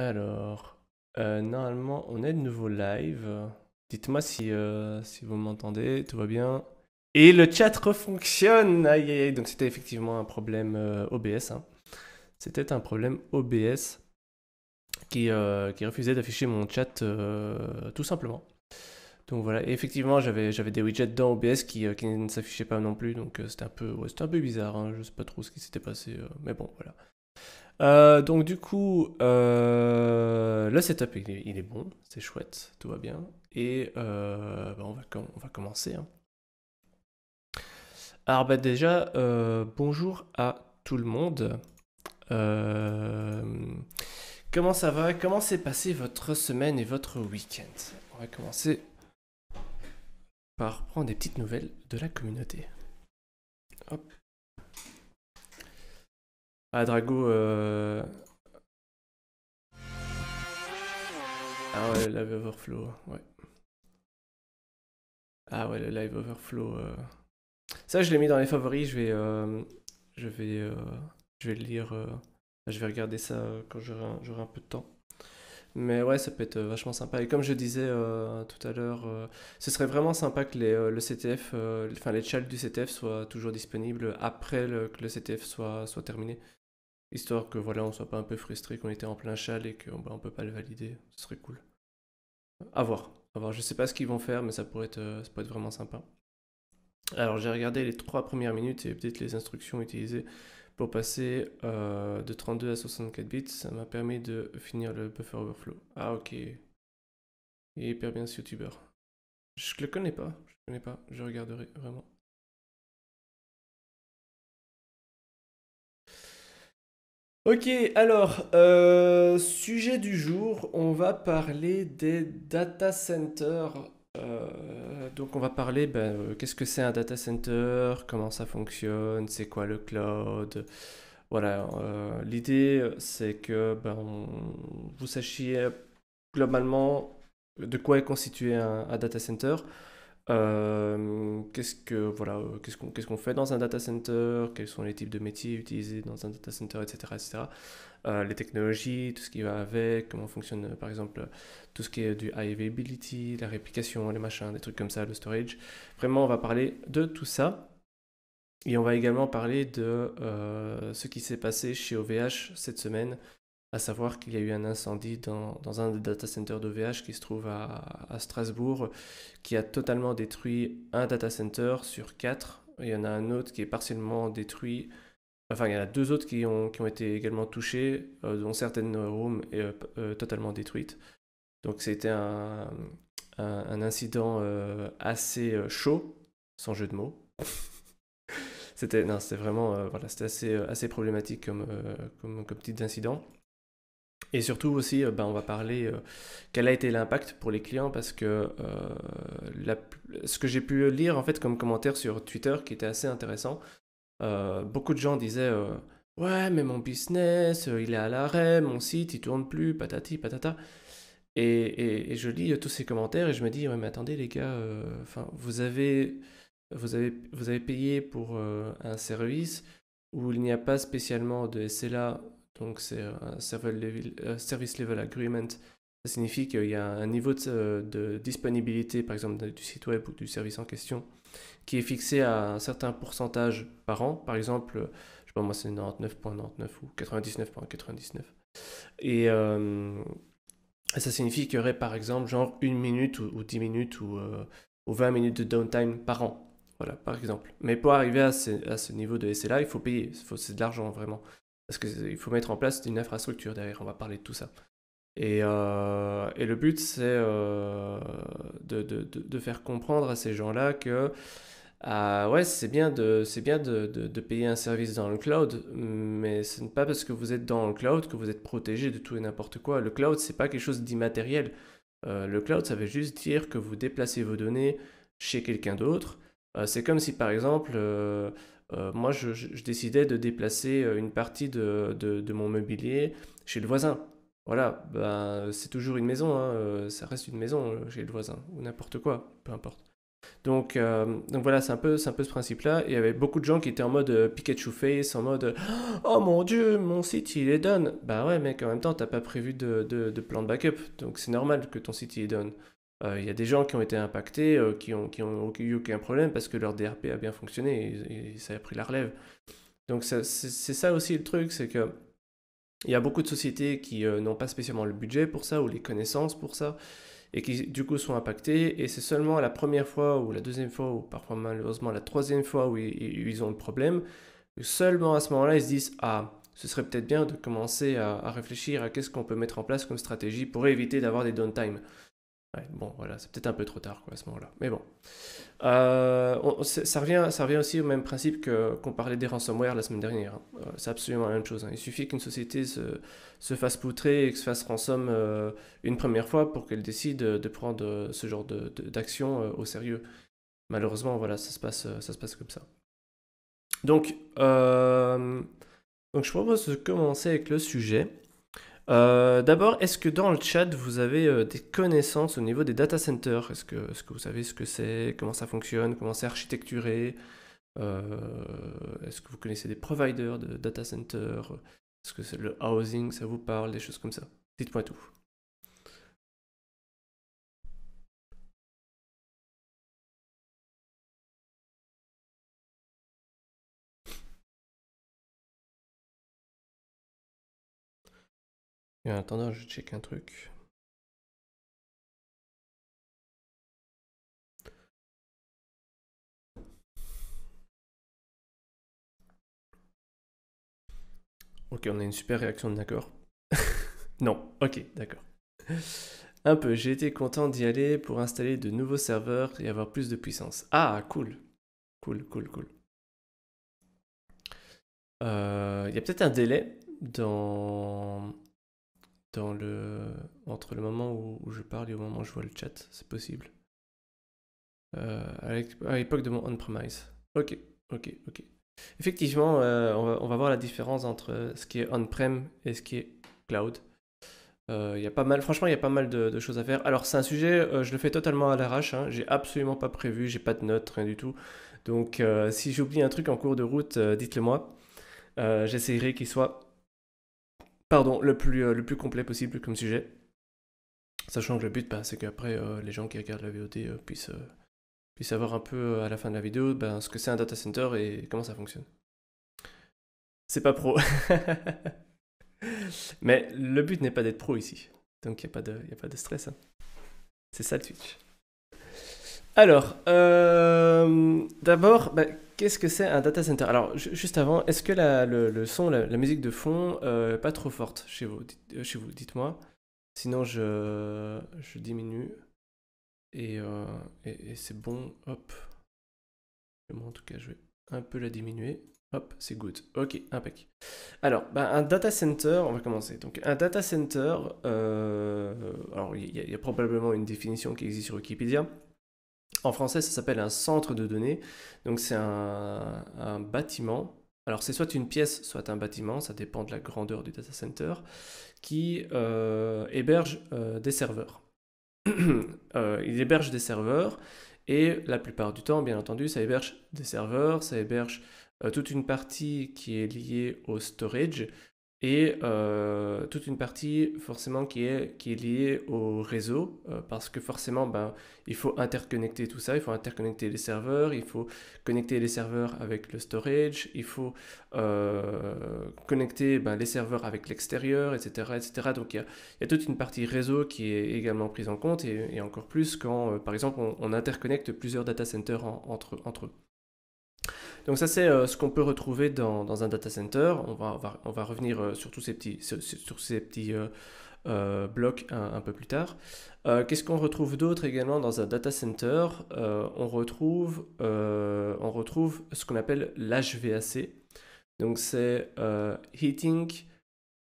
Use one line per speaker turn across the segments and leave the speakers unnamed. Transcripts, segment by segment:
Alors, euh, normalement, on est de nouveau live. Dites-moi si, euh, si vous m'entendez, tout va bien. Et le chat refonctionne Aïe, Donc, c'était effectivement un problème euh, OBS. Hein. C'était un problème OBS qui, qui refusait d'afficher mon chat tout simplement. Donc voilà, effectivement, j'avais, des widgets dans OBS qui, ne s'affichaient pas non plus, donc c'était un peu, un bizarre, hein. je ne sais pas trop ce qui s'était passé, mais bon, voilà. Euh, donc du coup, euh, le setup il est, bon, c'est chouette, tout va bien. Et euh, bah, on, va on va commencer. Hein. Alors bah, déjà, bonjour à tout le monde. comment ça va Comment s'est passé votre semaine et votre week-end On va commencer par prendre des petites nouvelles de la communauté. Ah, Drago. Euh. Ah ouais, live overflow, ouais. Ah ouais, le live overflow. Euh. Ça, je l'ai mis dans les favoris. Je vais, le euh, je vais, je vais lire. Je vais regarder ça quand j'aurai un... peu de temps. Mais ouais, ça peut être vachement sympa. Et comme je disais tout à l'heure, ce serait vraiment sympa que les, le CTF, enfin les chats du CTF soient toujours disponibles après que le CTF soit, soit terminé. Histoire que voilà, on soit pas un peu frustré qu'on était en plein châle et qu'on bah, on peut pas le valider. Ce serait cool. À voir. À voir. Je sais pas ce qu'ils vont faire, mais ça pourrait être, euh, être vraiment sympa. Alors j'ai regardé les trois premières minutes et peut-être les instructions utilisées pour passer euh, de 32 à 64 bits. Ça m'a permis de finir le buffer overflow. Ah ok. Il est hyper bien ce youtubeur.
Je le connais pas. Je le connais pas. Je regarderai vraiment. Ok, alors,
euh, sujet du jour, on va parler des data centers. Euh, donc on va parler, ben, euh, qu'est-ce que c'est un data center, comment ça fonctionne, c'est quoi le cloud. Voilà, l'idée c'est que ben, vous sachiez globalement de quoi est constitué un, un data center. Euh, qu'est-ce que voilà, euh, qu'est-ce qu'on fait dans un data center Quels sont les types de métiers utilisés dans un data center, etc., etc. Euh, les technologies, tout ce qui va avec, comment fonctionne par exemple tout ce qui est du high availability, la réplication, les machins, des trucs comme ça, le storage. Vraiment, on va parler de tout ça. Et on va également parler de ce qui s'est passé chez OVH cette semaine à savoir qu'il y a eu un incendie dans, dans un des data centers d'OVH qui se trouve à, à, Strasbourg, qui a totalement détruit un data center sur quatre. Il y en a un autre qui est partiellement détruit. Enfin, il y en a deux autres qui ont, qui ont été également touchés, euh, dont certaines rooms est euh, euh, totalement détruites. Donc c'était un, un, incident assez chaud, sans jeu de mots. c'était non, vraiment voilà, c'était assez, assez problématique comme, comme, comme petit incident. Et surtout aussi, euh, ben, on va parler euh, quel a été l'impact pour les clients parce que euh, la, ce que j'ai pu lire en fait comme commentaire sur Twitter qui était assez intéressant, beaucoup de gens disaient ouais mais mon business il est à l'arrêt, mon site il tourne plus, patati patata. Et, et je lis tous ces commentaires et je me dis ouais mais attendez les gars, enfin vous avez vous avez vous avez payé pour un service où il n'y a pas spécialement de SLA donc c'est un euh, Service Level Agreement. Ça signifie qu'il y a un niveau de, euh, disponibilité, par exemple, du site web ou du service en question, qui est fixé à un certain pourcentage par an. Par exemple, euh, je sais pas moi, c'est 99.99 ou 99.99. Et ça signifie qu'il y aurait, par exemple, genre une minute ou, dix 10 minutes ou, vingt 20 minutes de downtime par an. Voilà, par exemple. Mais pour arriver à ce, à ce niveau de SLA, il faut payer. C'est de l'argent, vraiment. Parce qu'il faut mettre en place une infrastructure derrière, on va parler de tout ça. Et, euh, le but, c'est euh, de, faire comprendre à ces gens-là que ah, ouais, c'est bien, de, bien de, payer un service dans le cloud, mais ce n'est pas parce que vous êtes dans le cloud que vous êtes protégé de tout et n'importe quoi. Le cloud, c'est pas quelque chose d'immatériel. Euh, le cloud, ça veut juste dire que vous déplacez vos données chez quelqu'un d'autre. c'est comme si, par exemple, euh, moi, je, décidais de déplacer euh, une partie de, mon mobilier chez le voisin. Voilà, ben, c'est toujours une maison, hein, euh, ça reste une maison chez le voisin, ou n'importe quoi, peu importe. Donc, voilà, c'est un, peu, un peu ce principe-là. il y avait beaucoup de gens qui étaient en mode Pikachu Face, en mode Oh mon dieu, mon site il est down. Bah ouais, mec, en même temps, t'as pas prévu de, de, plan de backup, donc c'est normal que ton site il est down. Euh, il y a des gens qui ont été impactés, qui, euh, n'ont qui ont eu aucun problème parce que leur DRP a bien fonctionné et, ça a pris la relève. Donc c'est ça aussi le truc, c'est que il y a beaucoup de sociétés qui euh, n'ont pas spécialement le budget pour ça ou les connaissances pour ça et qui du coup sont impactées et c'est seulement la première fois ou la deuxième fois ou parfois malheureusement la troisième fois où ils, ont le problème, seulement à ce moment-là ils se disent ah ce serait peut-être bien de commencer à, à réfléchir à qu'est-ce qu'on peut mettre en place comme stratégie pour éviter d'avoir des downtime bon, voilà, c'est peut-être un peu trop tard à ce moment-là. Mais bon. Euh, ça, revient, ça aussi au même principe qu'on parlait des ransomware la semaine dernière. Hein. Euh, c'est absolument la même chose. Hein. Il suffit qu'une société se, fasse poutrer et que se fasse ransom euh, une première fois pour qu'elle décide de prendre ce genre d'action au sérieux. Malheureusement, voilà, ça se passe, ça se passe comme ça. Donc, donc, je propose de commencer avec le sujet. Euh, d'abord, est-ce que dans le chat, vous avez euh, des connaissances au niveau des data centers Est-ce que, vous savez ce que c'est, comment ça fonctionne, comment c'est architecturé euh, Est-ce que vous connaissez des providers de data centers Est-ce que c'est le housing, ça vous parle, des choses
comme ça Dites-moi tout. attendant, je check un truc. Ok, on a une super réaction d'accord.
non, ok, d'accord. Un peu, j'ai été content d'y aller pour installer de nouveaux serveurs et avoir plus de puissance. Ah, cool. Cool, cool, cool. Il euh, y a peut-être un délai dans le, entre le moment où, je parle et au moment où je vois le chat. C'est possible. Euh, à l'époque de mon on-premise. Ok, ok, ok. Effectivement, euh, on, va, voir la différence entre ce qui est on-prem et ce qui est cloud. Euh, il y a pas mal, franchement, il y a pas mal de, choses à faire. Alors, c'est un sujet, je le fais totalement à l'arrache. Hein. j'ai absolument pas prévu, j'ai pas de notes, rien du tout. Donc, si j'oublie un truc en cours de route, dites-le moi. J'essaierai qu'il soit pardon, le plus, euh, le plus complet possible comme sujet. Sachant que le but, bah, c'est qu'après, euh, les gens qui regardent la VOD euh, puissent, puissent savoir un peu à la fin de la vidéo bah, ce que c'est un data center et comment ça fonctionne. C'est pas pro. Mais le but n'est pas d'être pro ici. Donc il n'y a, pas de, a pas de stress. Hein. C'est ça le Twitch. Alors, d'abord, bah, Qu'est-ce que c'est un data center Alors, juste avant, est-ce que le, son, la, musique de fond, euh, pas trop forte chez vous, dites, euh, chez vous Dites-moi. Sinon, je, je diminue. Et, euh, c'est bon. Hop. Moi, en tout cas, je vais un peu la diminuer. Hop, c'est good. Ok, impec. Alors, bah, un data center, on va commencer. Donc, un data center, euh, alors il y, a probablement une définition qui existe sur Wikipédia. En français, ça s'appelle un centre de données. Donc c'est un, bâtiment. Alors c'est soit une pièce, soit un bâtiment, ça dépend de la grandeur du data center, qui euh, héberge euh, des serveurs. Euh, il héberge des serveurs et la plupart du temps, bien entendu, ça héberge des serveurs, ça héberge toute une partie qui est liée au storage, et euh, toute une partie forcément qui est, qui est liée au réseau, euh, parce que forcément, ben, il faut interconnecter tout ça, il faut interconnecter les serveurs, il faut connecter les serveurs avec le storage, il faut euh, connecter ben, les serveurs avec l'extérieur, etc., etc. Donc il y, a, toute une partie réseau qui est également prise en compte, et, encore plus quand, par exemple, on, interconnecte plusieurs data centers entre, entre eux. Donc ça c'est euh, ce qu'on peut retrouver dans, un data center. On va, revenir euh, sur tous ces petits, euh, blocs un, peu plus tard. Qu'est-ce qu'on retrouve d'autre également dans un data center on, retrouve, on retrouve ce qu'on appelle l'HVAC. Donc c'est Heating,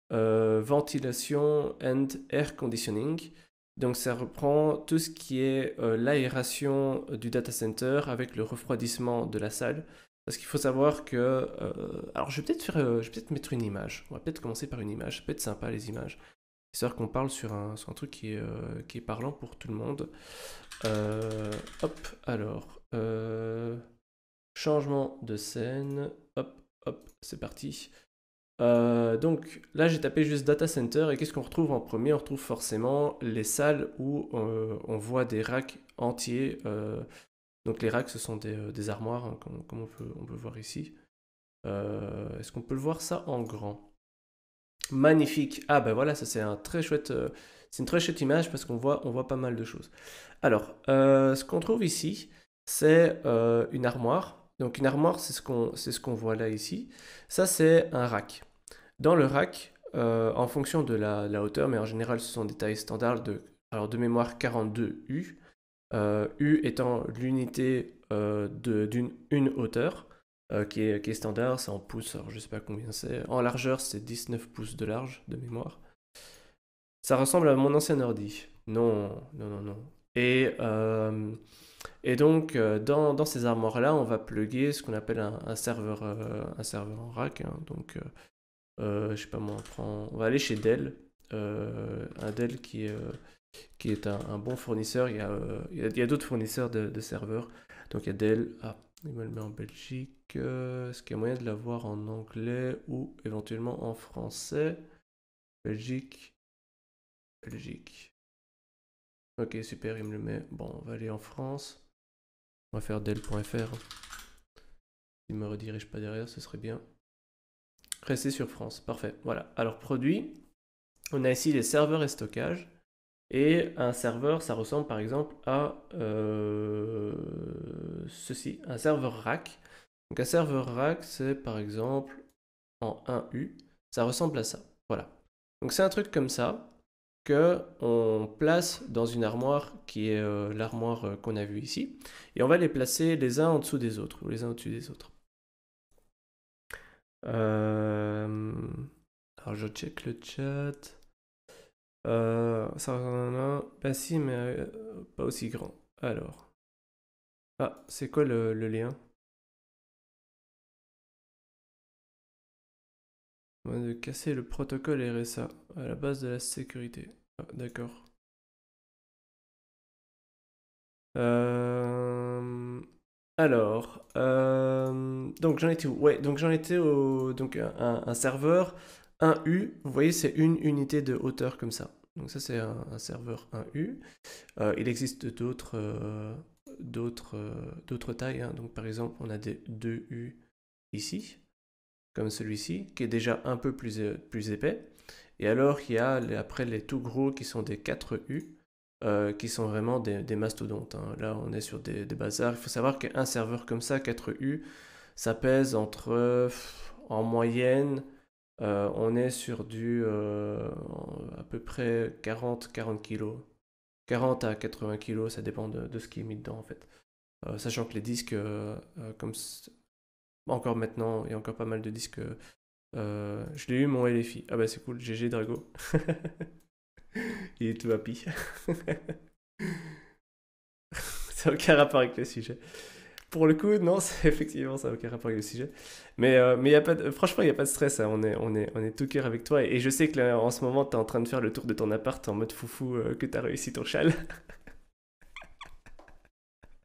Ventilation and Air Conditioning. Donc ça reprend tout ce qui est l'aération du data center avec le refroidissement de la salle. Parce qu'il faut savoir que... Euh, alors je vais peut-être faire, euh, je vais peut-être mettre une image. On va peut-être commencer par une image. Ça peut être sympa les images. cest qu'on parle sur un, sur truc qui est, euh, qui est, parlant pour tout le monde. hop, alors. changement de scène. Hop, hop, c'est parti. donc là, j'ai tapé juste data center et qu'est-ce qu'on retrouve en premier On retrouve forcément les salles où on voit des racks entiers donc les racks, ce sont des, euh, armoires, hein, comme, on, peut, voir ici. Euh, est-ce qu'on peut le voir ça en grand Magnifique. Ah ben voilà, ça c'est un très chouette, euh, c'est une très chouette image parce qu'on voit, on voit pas mal de choses. Alors, ce qu'on trouve ici, c'est une armoire. Donc une armoire, c'est ce qu'on, ce qu'on voit là ici. Ça c'est un rack. Dans le rack, en fonction de la, hauteur, mais en général, ce sont des tailles standards de, alors de mémoire 42U. Euh, U étant l'unité euh, d'une une hauteur, euh, qui est, qui, est, standard, c'est en pouces, alors je sais pas combien c'est. En largeur, c'est 19 pouces de large, de mémoire. Ça ressemble à mon ancien ordi. Non, non, non, non. Et, et donc, dans, ces armoires-là, on va plugger ce qu'on appelle un, serveur, un serveur en rack. Hein. donc, je sais pas, moi, on, on va aller chez Dell. un Dell qui est qui est un, bon fournisseur. Il y a, euh, d'autres fournisseurs de, serveurs. Donc il y a Dell. Ah, il me le met en Belgique. Euh, est-ce qu'il y a moyen de l'avoir en anglais ou éventuellement en français Belgique. Belgique. Ok, super, il me le met. Bon, on va aller en France.
On va faire Dell.fr.
Il me redirige pas derrière, ce serait bien. Rester sur France, parfait. Voilà. Alors, produit. On a ici les serveurs et stockage. Et un serveur, ça ressemble par exemple à euh, ceci, un serveur rack. Donc un serveur rack, c'est par exemple en 1U, ça ressemble à ça. Voilà. Donc c'est un truc comme ça qu'on place dans une armoire qui est euh, l'armoire euh, qu'on a vue ici, et on va les placer les uns en dessous des autres, ou les uns au-dessus des autres. alors je check le chat.
Euh, ça si, mais euh, pas aussi grand. Alors. Ah, c'est quoi le, le lien de casser le protocole RSA à la base de la sécurité. Ah, d'accord.
Euh, alors, euh, donc j'en étais où Ouais, donc j'en étais au donc un serveur un U, vous voyez, c'est une unité de hauteur comme ça. Donc ça, c'est un, serveur 1U. Euh, il existe d'autres euh, euh, tailles. Hein. Donc par exemple, on a des 2U ici, comme celui-ci, qui est déjà un peu plus, épais. Et alors, il y a après les tout gros qui sont des 4U, qui sont vraiment des, mastodontes. Hein. Là, on est sur des, des bazars. Il faut savoir qu'un serveur comme ça, 4U, ça pèse entre, en moyenne, euh, on est sur du euh, à peu près 40-40 kg. 40 à 80 kg, ça dépend de, ce qui est mis dedans en fait. Euh, sachant que les disques, comme encore maintenant, il y a encore pas mal de disques. je l'ai eu mon LFI. Ah bah c'est cool, GG Drago. il est tout happy. ça n'a aucun rapport avec le sujet pour le coup, non, effectivement, ça n'a aucun rapport avec le sujet. Mais, euh, y a pas franchement, il n'y a pas de stress. Hein. on, est, on, est, on est tout cœur avec toi. Et, je sais que là, en ce moment, tu es en train de faire le tour de ton appart en mode foufou euh, que tu as réussi ton châle.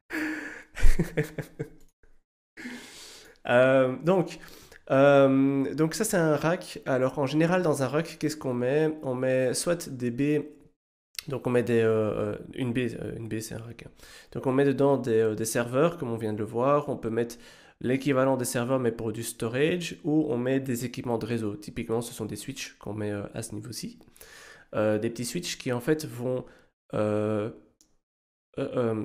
Euh, donc, donc, ça, c'est un rack. Alors, en général, dans un rack, qu'est-ce qu'on met On met soit des baies donc on met des, euh, euh, une b euh, rack. Donc on met dedans des, serveurs, comme on vient de le voir. On peut mettre l'équivalent des serveurs, mais pour du storage, ou on met des équipements de réseau. Typiquement, ce sont des switches qu'on met à ce niveau-ci. des petits switches qui en fait vont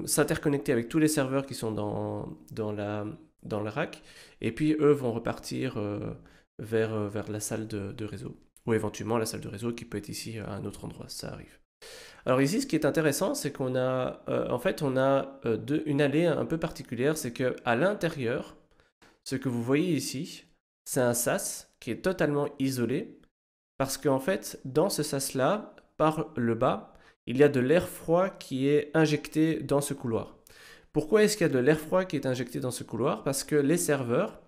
s'interconnecter avec tous les serveurs qui sont dans, la, dans le rack, et puis eux vont repartir vers, vers la salle de, de réseau, ou éventuellement la salle de réseau qui peut être ici à un autre endroit, ça arrive. Alors ici, ce qui est intéressant, c'est qu'on a, euh, en fait, on a euh, une allée un peu particulière, c'est que à l'intérieur, ce que vous voyez ici, c'est un sas qui est totalement isolé, parce qu'en fait, dans ce sas-là, par le bas, il y a de l'air froid qui est injecté dans ce couloir. Pourquoi est-ce qu'il y a de l'air froid qui est injecté dans ce couloir Parce que les serveurs,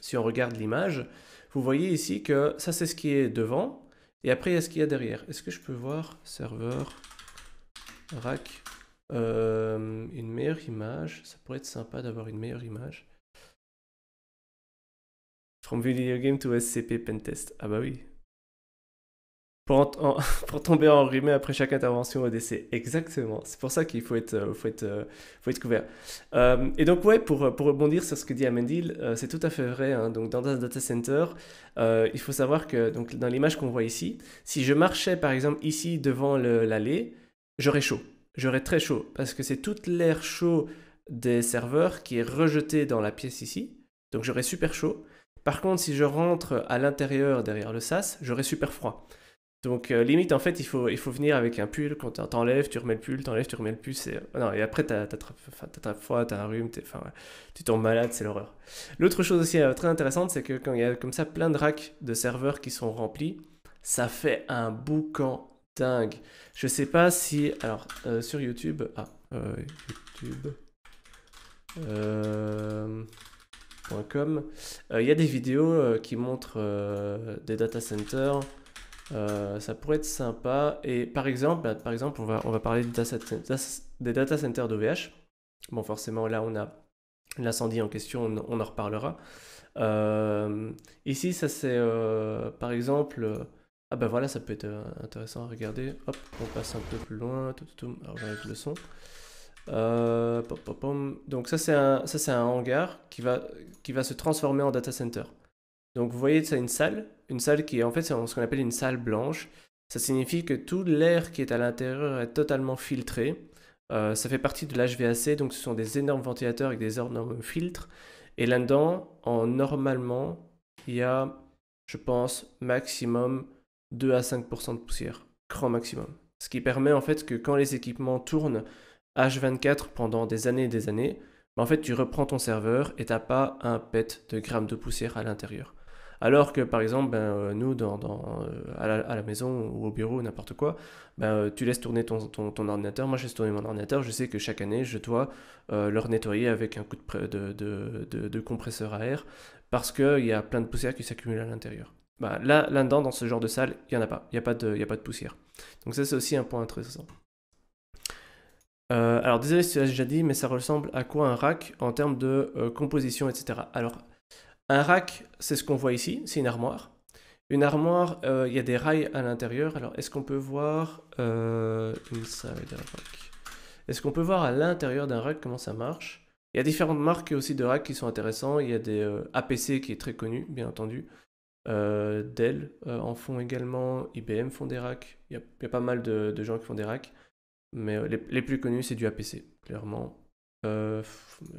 si on regarde l'image, vous voyez ici que ça c'est ce qui est devant, et après, est-ce qu'il y a derrière Est-ce que je peux voir serveur rack euh, une meilleure image Ça pourrait être sympa d'avoir une meilleure image. From video game to SCP pentest. Ah bah oui, pour, en, pour tomber enrhumé après chaque intervention au décès. Exactement. C'est pour ça qu'il faut être, euh, faut être, euh, faut être couvert. Euh, et donc, ouais, pour, rebondir sur ce que dit Amandil, c'est tout à fait vrai. Hein. Donc, dans un data center, il faut savoir que donc, dans l'image qu'on voit ici, si je marchais par exemple ici devant l'allée, j'aurais chaud. J'aurais très chaud parce que c'est toute l'air chaud des serveurs qui est rejeté dans la pièce ici. Donc, j'aurais super chaud. Par contre, si je rentre à l'intérieur derrière le SAS, j'aurais super froid. Donc euh, limite, en fait, il faut, il faut venir avec un pull, quand t'enlèves, tu remets le pull, t'enlèves, tu remets le pull, c'est... Non, et après, t'attrapes froid, t'as un rhume, enfin, tu tombes malade, c'est l'horreur. L'autre chose aussi euh, très intéressante, c'est que quand il y a comme ça plein de racks de serveurs qui sont remplis, ça fait un boucan dingue. Je sais pas si... Alors, euh, sur YouTube... Ah, YouTube... Il y a des vidéos qui montrent des data centers euh, ça pourrait être sympa. Et par exemple, bah, par exemple on, va, on va parler des data, des centers d'OVH. Bon, forcément, là, on a l'incendie en question, on, en reparlera. Euh, ici, ça c'est euh, par exemple. ah bah voilà, ça peut être intéressant à regarder. Hop, on passe un peu plus loin. Tout, tout, tout. Alors, avec le son. pom, pom. Donc ça c'est un, un hangar qui va, qui va se transformer en data center. Donc vous voyez, c'est une salle, une salle qui est en fait c'est ce qu'on appelle une salle blanche. Ça signifie que tout l'air qui est à l'intérieur est totalement filtré. Euh, ça fait partie de l'HVAC, donc ce sont des énormes ventilateurs avec des énormes filtres. Et là-dedans, en normalement, il y a, je pense, maximum 2 à 5% de poussière, grand maximum. Ce qui permet en fait que quand les équipements tournent H24 pendant des années et des années, bah, en fait tu reprends ton serveur et t'as pas un pet de grammes de poussière à l'intérieur. Alors que par exemple, ben, euh, nous, dans, euh, à, la, maison ou au bureau, n'importe quoi, ben, euh, tu laisses tourner ton, ordinateur. Moi, je laisse tourner mon ordinateur. Je sais que chaque année, je dois le nettoyer avec un coup de, de, compresseur à air parce qu'il y a plein de poussière qui s'accumule à l'intérieur. Bah, là, là-dedans, dans ce genre de salle, il n'y en a pas. Il n'y a, pas de, a pas de poussière. Donc ça, c'est aussi un point intéressant. alors désolé si tu l'as déjà dit, mais ça ressemble à quoi un rack en termes de composition, etc. Alors un rack, c'est ce qu'on voit ici, c'est une armoire. Une armoire, euh, il y a des rails à l'intérieur. Alors, est-ce qu'on peut voir euh, Est-ce qu'on peut voir à l'intérieur d'un rack comment ça marche Il y a différentes marques aussi de racks qui sont intéressants. Il y a des euh, APC qui est très connu, bien entendu. Dell en font également, IBM font des racks. Il y, a pas mal de, gens qui font des racks, mais les, plus connus c'est du APC, clairement. là,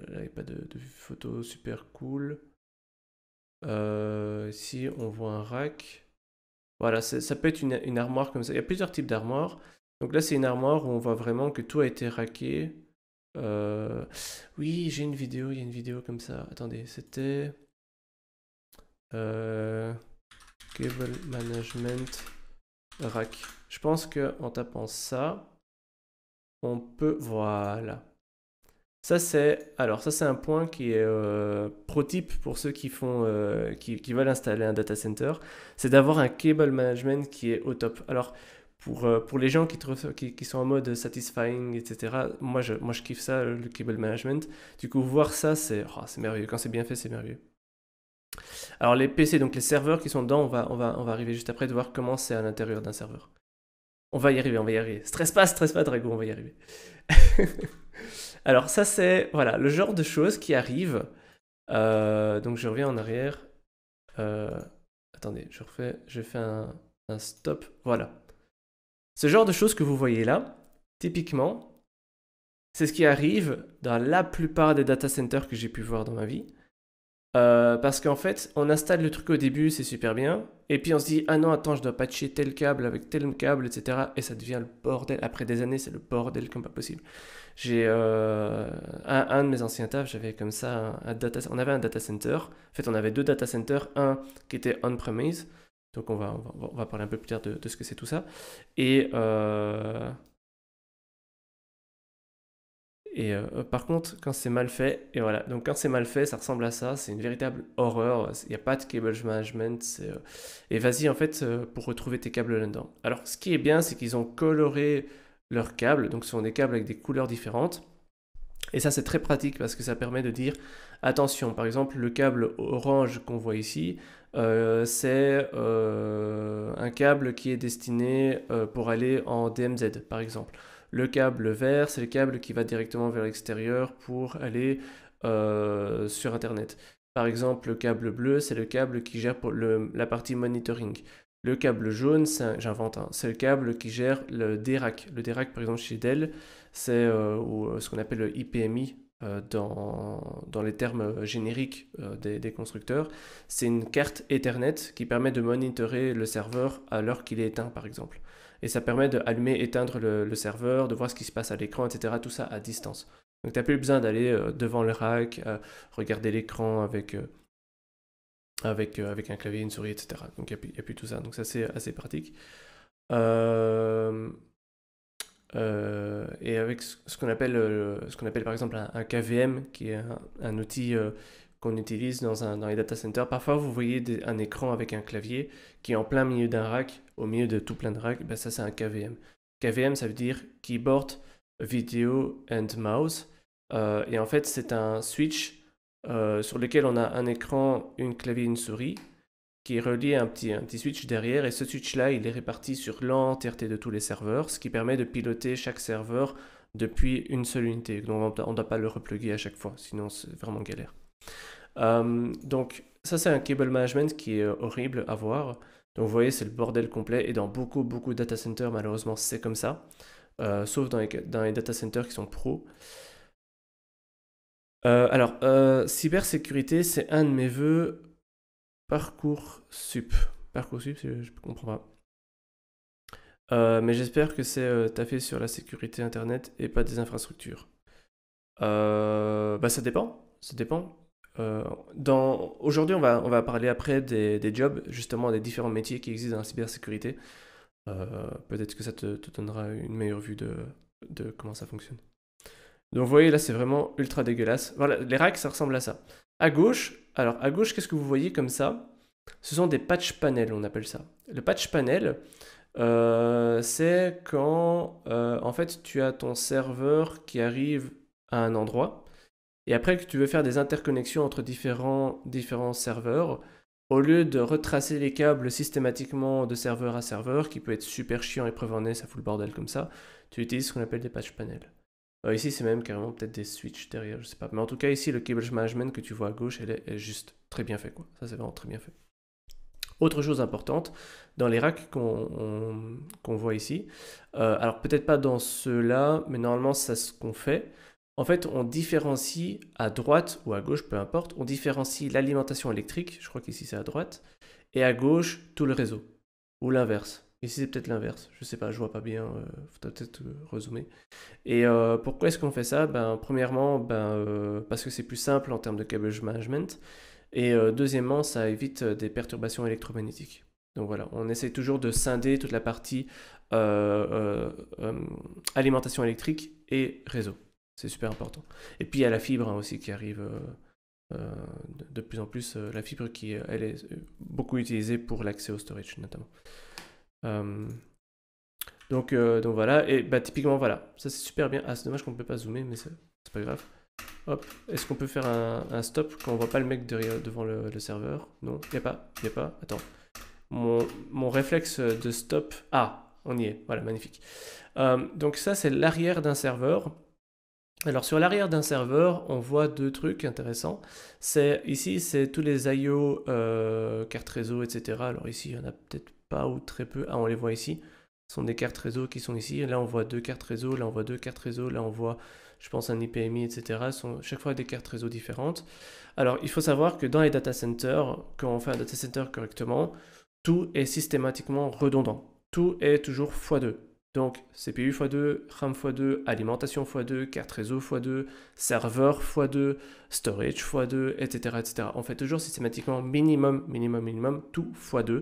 il n'y a pas de, de photos super cool ici, euh, on voit un rack. Voilà, ça peut être une, armoire comme ça. Il y a plusieurs types d'armoires. Donc là, c'est une armoire où on voit vraiment que tout a été racké. Euh, oui, j'ai une vidéo, il y a une vidéo comme ça. Attendez, c'était... Euh, cable Management Rack. Je pense qu'en tapant ça, on peut... Voilà. Ça c'est alors ça c'est un point qui est euh, pro-type pour ceux qui font euh, qui, veulent installer un data center, c'est d'avoir un cable management qui est au top. Alors pour, euh, pour les gens qui, qui, sont en mode satisfying, etc., moi je, moi je kiffe ça, le cable management. Du coup, voir ça, oh, c'est merveilleux. Quand c'est bien fait, c'est merveilleux. Alors les PC, donc les serveurs qui sont dedans, on va, on va, on va arriver juste après de voir comment c'est à l'intérieur d'un serveur. On va y arriver, on va y arriver. Stress pas, stress pas, Drago, on va y arriver. Alors ça c'est voilà le genre de choses qui arrivent. Euh, donc je reviens en arrière. Euh, attendez, je refais, je fais un, stop. Voilà. Ce genre de choses que vous voyez là, typiquement, c'est ce qui arrive dans la plupart des data centers que j'ai pu voir dans ma vie. Euh, parce qu'en fait, on installe le truc au début, c'est super bien. Et puis on se dit, ah non, attends, je dois patcher tel câble avec tel câble, etc. Et ça devient le bordel. Après des années, c'est le bordel comme pas possible. J'ai euh, un, de mes anciens tafs, j'avais comme ça un, data, on avait un data center. En fait, on avait deux data centers, un qui était on-premise, donc on va, on va, parler un peu plus tard de, ce que c'est tout ça, et euh, et euh, par contre, quand c'est mal fait, et voilà, donc quand c'est mal fait, ça ressemble à ça, c'est une véritable horreur, il n'y a pas de cable management, et vas-y en fait pour retrouver tes câbles là-dedans. Alors ce qui est bien, c'est qu'ils ont coloré leurs câbles. Donc ce sont des câbles avec des couleurs différentes. Et ça, c'est très pratique parce que ça permet de dire attention, par exemple, le câble orange qu'on voit ici, euh, c'est euh, un câble qui est destiné euh, pour aller en DMZ, par exemple. Le câble vert, c'est le câble qui va directement vers l'extérieur pour aller sur Internet. Par exemple, le câble bleu, c'est le câble qui gère pour la partie monitoring. Le câble jaune, j'invente, un, hein. c'est le câble qui gère le DRAC. Le DRAC, par exemple, chez Dell, c'est euh, euh, ce qu'on appelle le IPMI euh, dans, dans, les termes génériques des, constructeurs. C'est une carte Ethernet qui permet de monitorer le serveur à l'heure qu'il est éteint, par exemple. Et ça permet d'allumer, éteindre le, le, serveur, de voir ce qui se passe à l'écran, etc. Tout ça à distance. Donc, tu n'as plus besoin d'aller devant le rack, regarder l'écran avec avec, euh, avec un clavier, une souris, etc. Donc il n'y a, plus tout ça, donc ça c'est assez pratique. Euh, euh, et avec ce qu'on appelle, ce qu'on appelle par exemple un, KVM, qui est un, outil qu'on utilise dans, un, dans les data centers. Parfois, vous voyez un écran avec un clavier qui est en plein milieu d'un rack, au milieu de tout plein de racks. Ben ça, c'est un KVM. KVM, ça veut dire Keyboard, Video and Mouse. et en fait, c'est un switch euh, sur lequel on a un écran, une clavier, une souris, qui est relié à un petit, switch derrière. Et ce switch-là, il est réparti sur l'entièreté de tous les serveurs, ce qui permet de piloter chaque serveur depuis une seule unité. Donc on ne doit pas le repluguer à chaque fois, sinon c'est vraiment galère. Euh, donc ça, c'est un cable management qui est euh, horrible à voir. Donc vous voyez, c'est le bordel complet. Et dans beaucoup, beaucoup de data centers, malheureusement, c'est comme ça. sauf dans les, dans les data centers qui sont pro. Euh, alors, euh, cybersécurité, c'est un de mes voeux Parcours sup, je ne comprends pas. Euh, mais j'espère que c'est taffé sur la sécurité Internet et pas des infrastructures. bah, ça dépend. Ça dépend. Aujourd'hui, on va, on va parler après des, jobs, justement, des différents métiers qui existent dans la cybersécurité. Peut-être que ça te, donnera une meilleure vue de comment ça fonctionne. Donc vous voyez là c'est vraiment ultra dégueulasse. Voilà, les racks ça ressemble à ça. À gauche, alors à gauche qu'est-ce que vous voyez comme ça Ce sont des patch panels on appelle ça. Le patch panel euh, c'est quand euh, en fait tu as ton serveur qui arrive à un endroit et après que tu veux faire des interconnexions entre différents, différents serveurs, au lieu de retracer les câbles systématiquement de serveur à serveur, qui peut être super chiant et prévenir ça fout le bordel comme ça, tu utilises ce qu'on appelle des patch panels. Euh, ici, c'est même carrément peut-être des switches derrière, je sais pas. Mais en tout cas, ici, le cable management que tu vois à gauche, elle est, juste très bien fait. Quoi. Ça, c'est vraiment très bien fait. Autre chose importante, dans les racks qu'on voit ici, euh, alors peut-être pas dans ceux-là, mais normalement, c'est ce qu'on fait. En fait, on différencie à droite ou à gauche, peu importe, on différencie l'alimentation électrique, je crois qu'ici c'est à droite, et à gauche tout le réseau, ou l'inverse. Ici, c'est peut-être l'inverse. Je sais pas, je vois pas bien. Euh, faut peut-être euh, rezoomer. Et euh, pourquoi est-ce qu'on fait ça ben, Premièrement, ben, parce que c'est plus simple en termes de cable management. Et deuxièmement, ça évite des perturbations électromagnétiques. Donc voilà, on essaie toujours de scinder toute la partie alimentation électrique et réseau. C'est super important. Et puis il y a la fibre hein, aussi qui arrive de, plus en plus. la fibre qui, est beaucoup utilisée pour l'accès au storage notamment. Euh, donc, euh, donc voilà, et bah typiquement voilà, ça c'est super bien. Ah c'est dommage qu'on ne peut pas zoomer, mais c'est pas grave. Hop, est-ce qu'on peut faire un, stop quand on voit pas le mec derrière devant le, serveur Non, il n'y a pas, Il n'y a pas, attends. Mon, réflexe de stop. Ah, on y est, voilà, magnifique. Euh, donc ça, c'est l'arrière d'un serveur. Alors sur l'arrière d'un serveur, on voit deux trucs intéressants. C'est ici, c'est tous les IO, euh, cartes réseau, etc. Alors ici, il y en a peut-être pas ou très peu. Ah, on les voit ici. Ce sont des cartes réseau qui sont ici. Là, on voit deux cartes réseau. Là, on voit deux cartes réseau. Là, on voit, je pense, un IPMI, etc. Ce sont chaque fois des cartes réseau différentes. Alors, il faut savoir que dans les data centers, quand on fait un data center correctement, tout est systématiquement redondant. Tout est toujours x2. Donc CPU x2, RAM x2, alimentation x2, carte réseau x2, serveur x2, storage x2, etc., etc. On fait toujours systématiquement minimum, minimum, minimum, tout x2.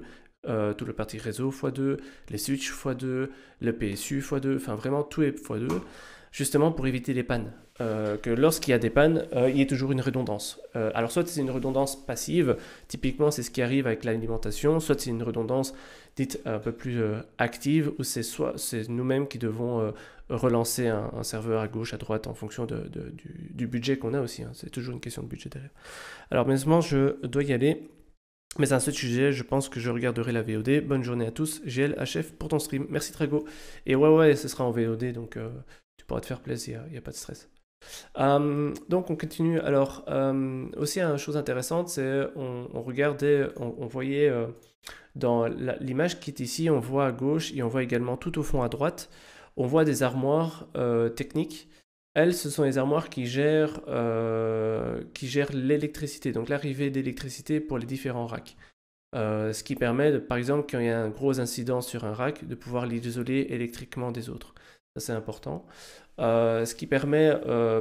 tout le parti réseau x2, les switches x2, le PSU x2, enfin vraiment tout est x2, justement pour éviter les pannes. que lorsqu'il y a des pannes, il y a toujours une redondance. alors soit c'est une redondance passive, typiquement c'est ce qui arrive avec l'alimentation, soit c'est une redondance dites un peu plus euh, active, ou c'est soit c'est nous-mêmes qui devons euh, relancer un, serveur à gauche, à droite, en fonction de, du, budget qu'on a aussi. Hein. C'est toujours une question de budget derrière. Alors malheureusement je dois y aller. Mais à ce sujet, je pense que je regarderai la VOD. Bonne journée à tous. GLHF pour ton stream. Merci Trago. Et ouais, ouais, ce sera en VOD, donc euh, tu pourras te faire plaisir, il n'y a, pas de stress. Hum, donc on continue. Alors, hum, aussi, une chose intéressante, c'est on, regardait, on voyait dans l'image qui est ici, on voit à gauche et on voit également tout au fond à droite, on voit des armoires euh, techniques. Elles, ce sont les armoires qui gèrent, euh, gèrent l'électricité, donc l'arrivée d'électricité pour les différents racks. Euh, ce qui permet, par exemple, quand il y a un gros incident sur un rack, de pouvoir l'isoler électriquement des autres. Ça, c'est important. ce qui permet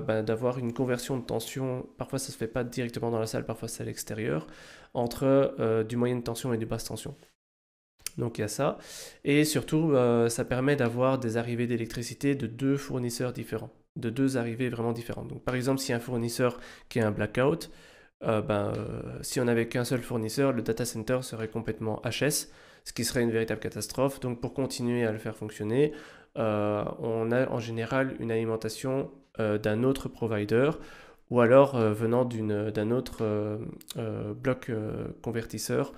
ben, d'avoir une conversion de tension. Parfois, ça ne se fait pas directement dans la salle, parfois, c'est à l'extérieur entre euh, du du de tension et du basse tension. Donc il y a ça. Et surtout, euh, ça permet d'avoir des arrivées d'électricité de deux fournisseurs différents, de deux arrivées vraiment différentes. Donc par exemple, si un fournisseur qui a un blackout, euh, ben, si on n'avait qu'un seul fournisseur, le data center serait complètement HS, ce qui serait une véritable catastrophe. Donc pour continuer à le faire fonctionner, on a en général une alimentation d'un autre provider ou alors euh, venant d'un autre euh, euh, bloc convertisseur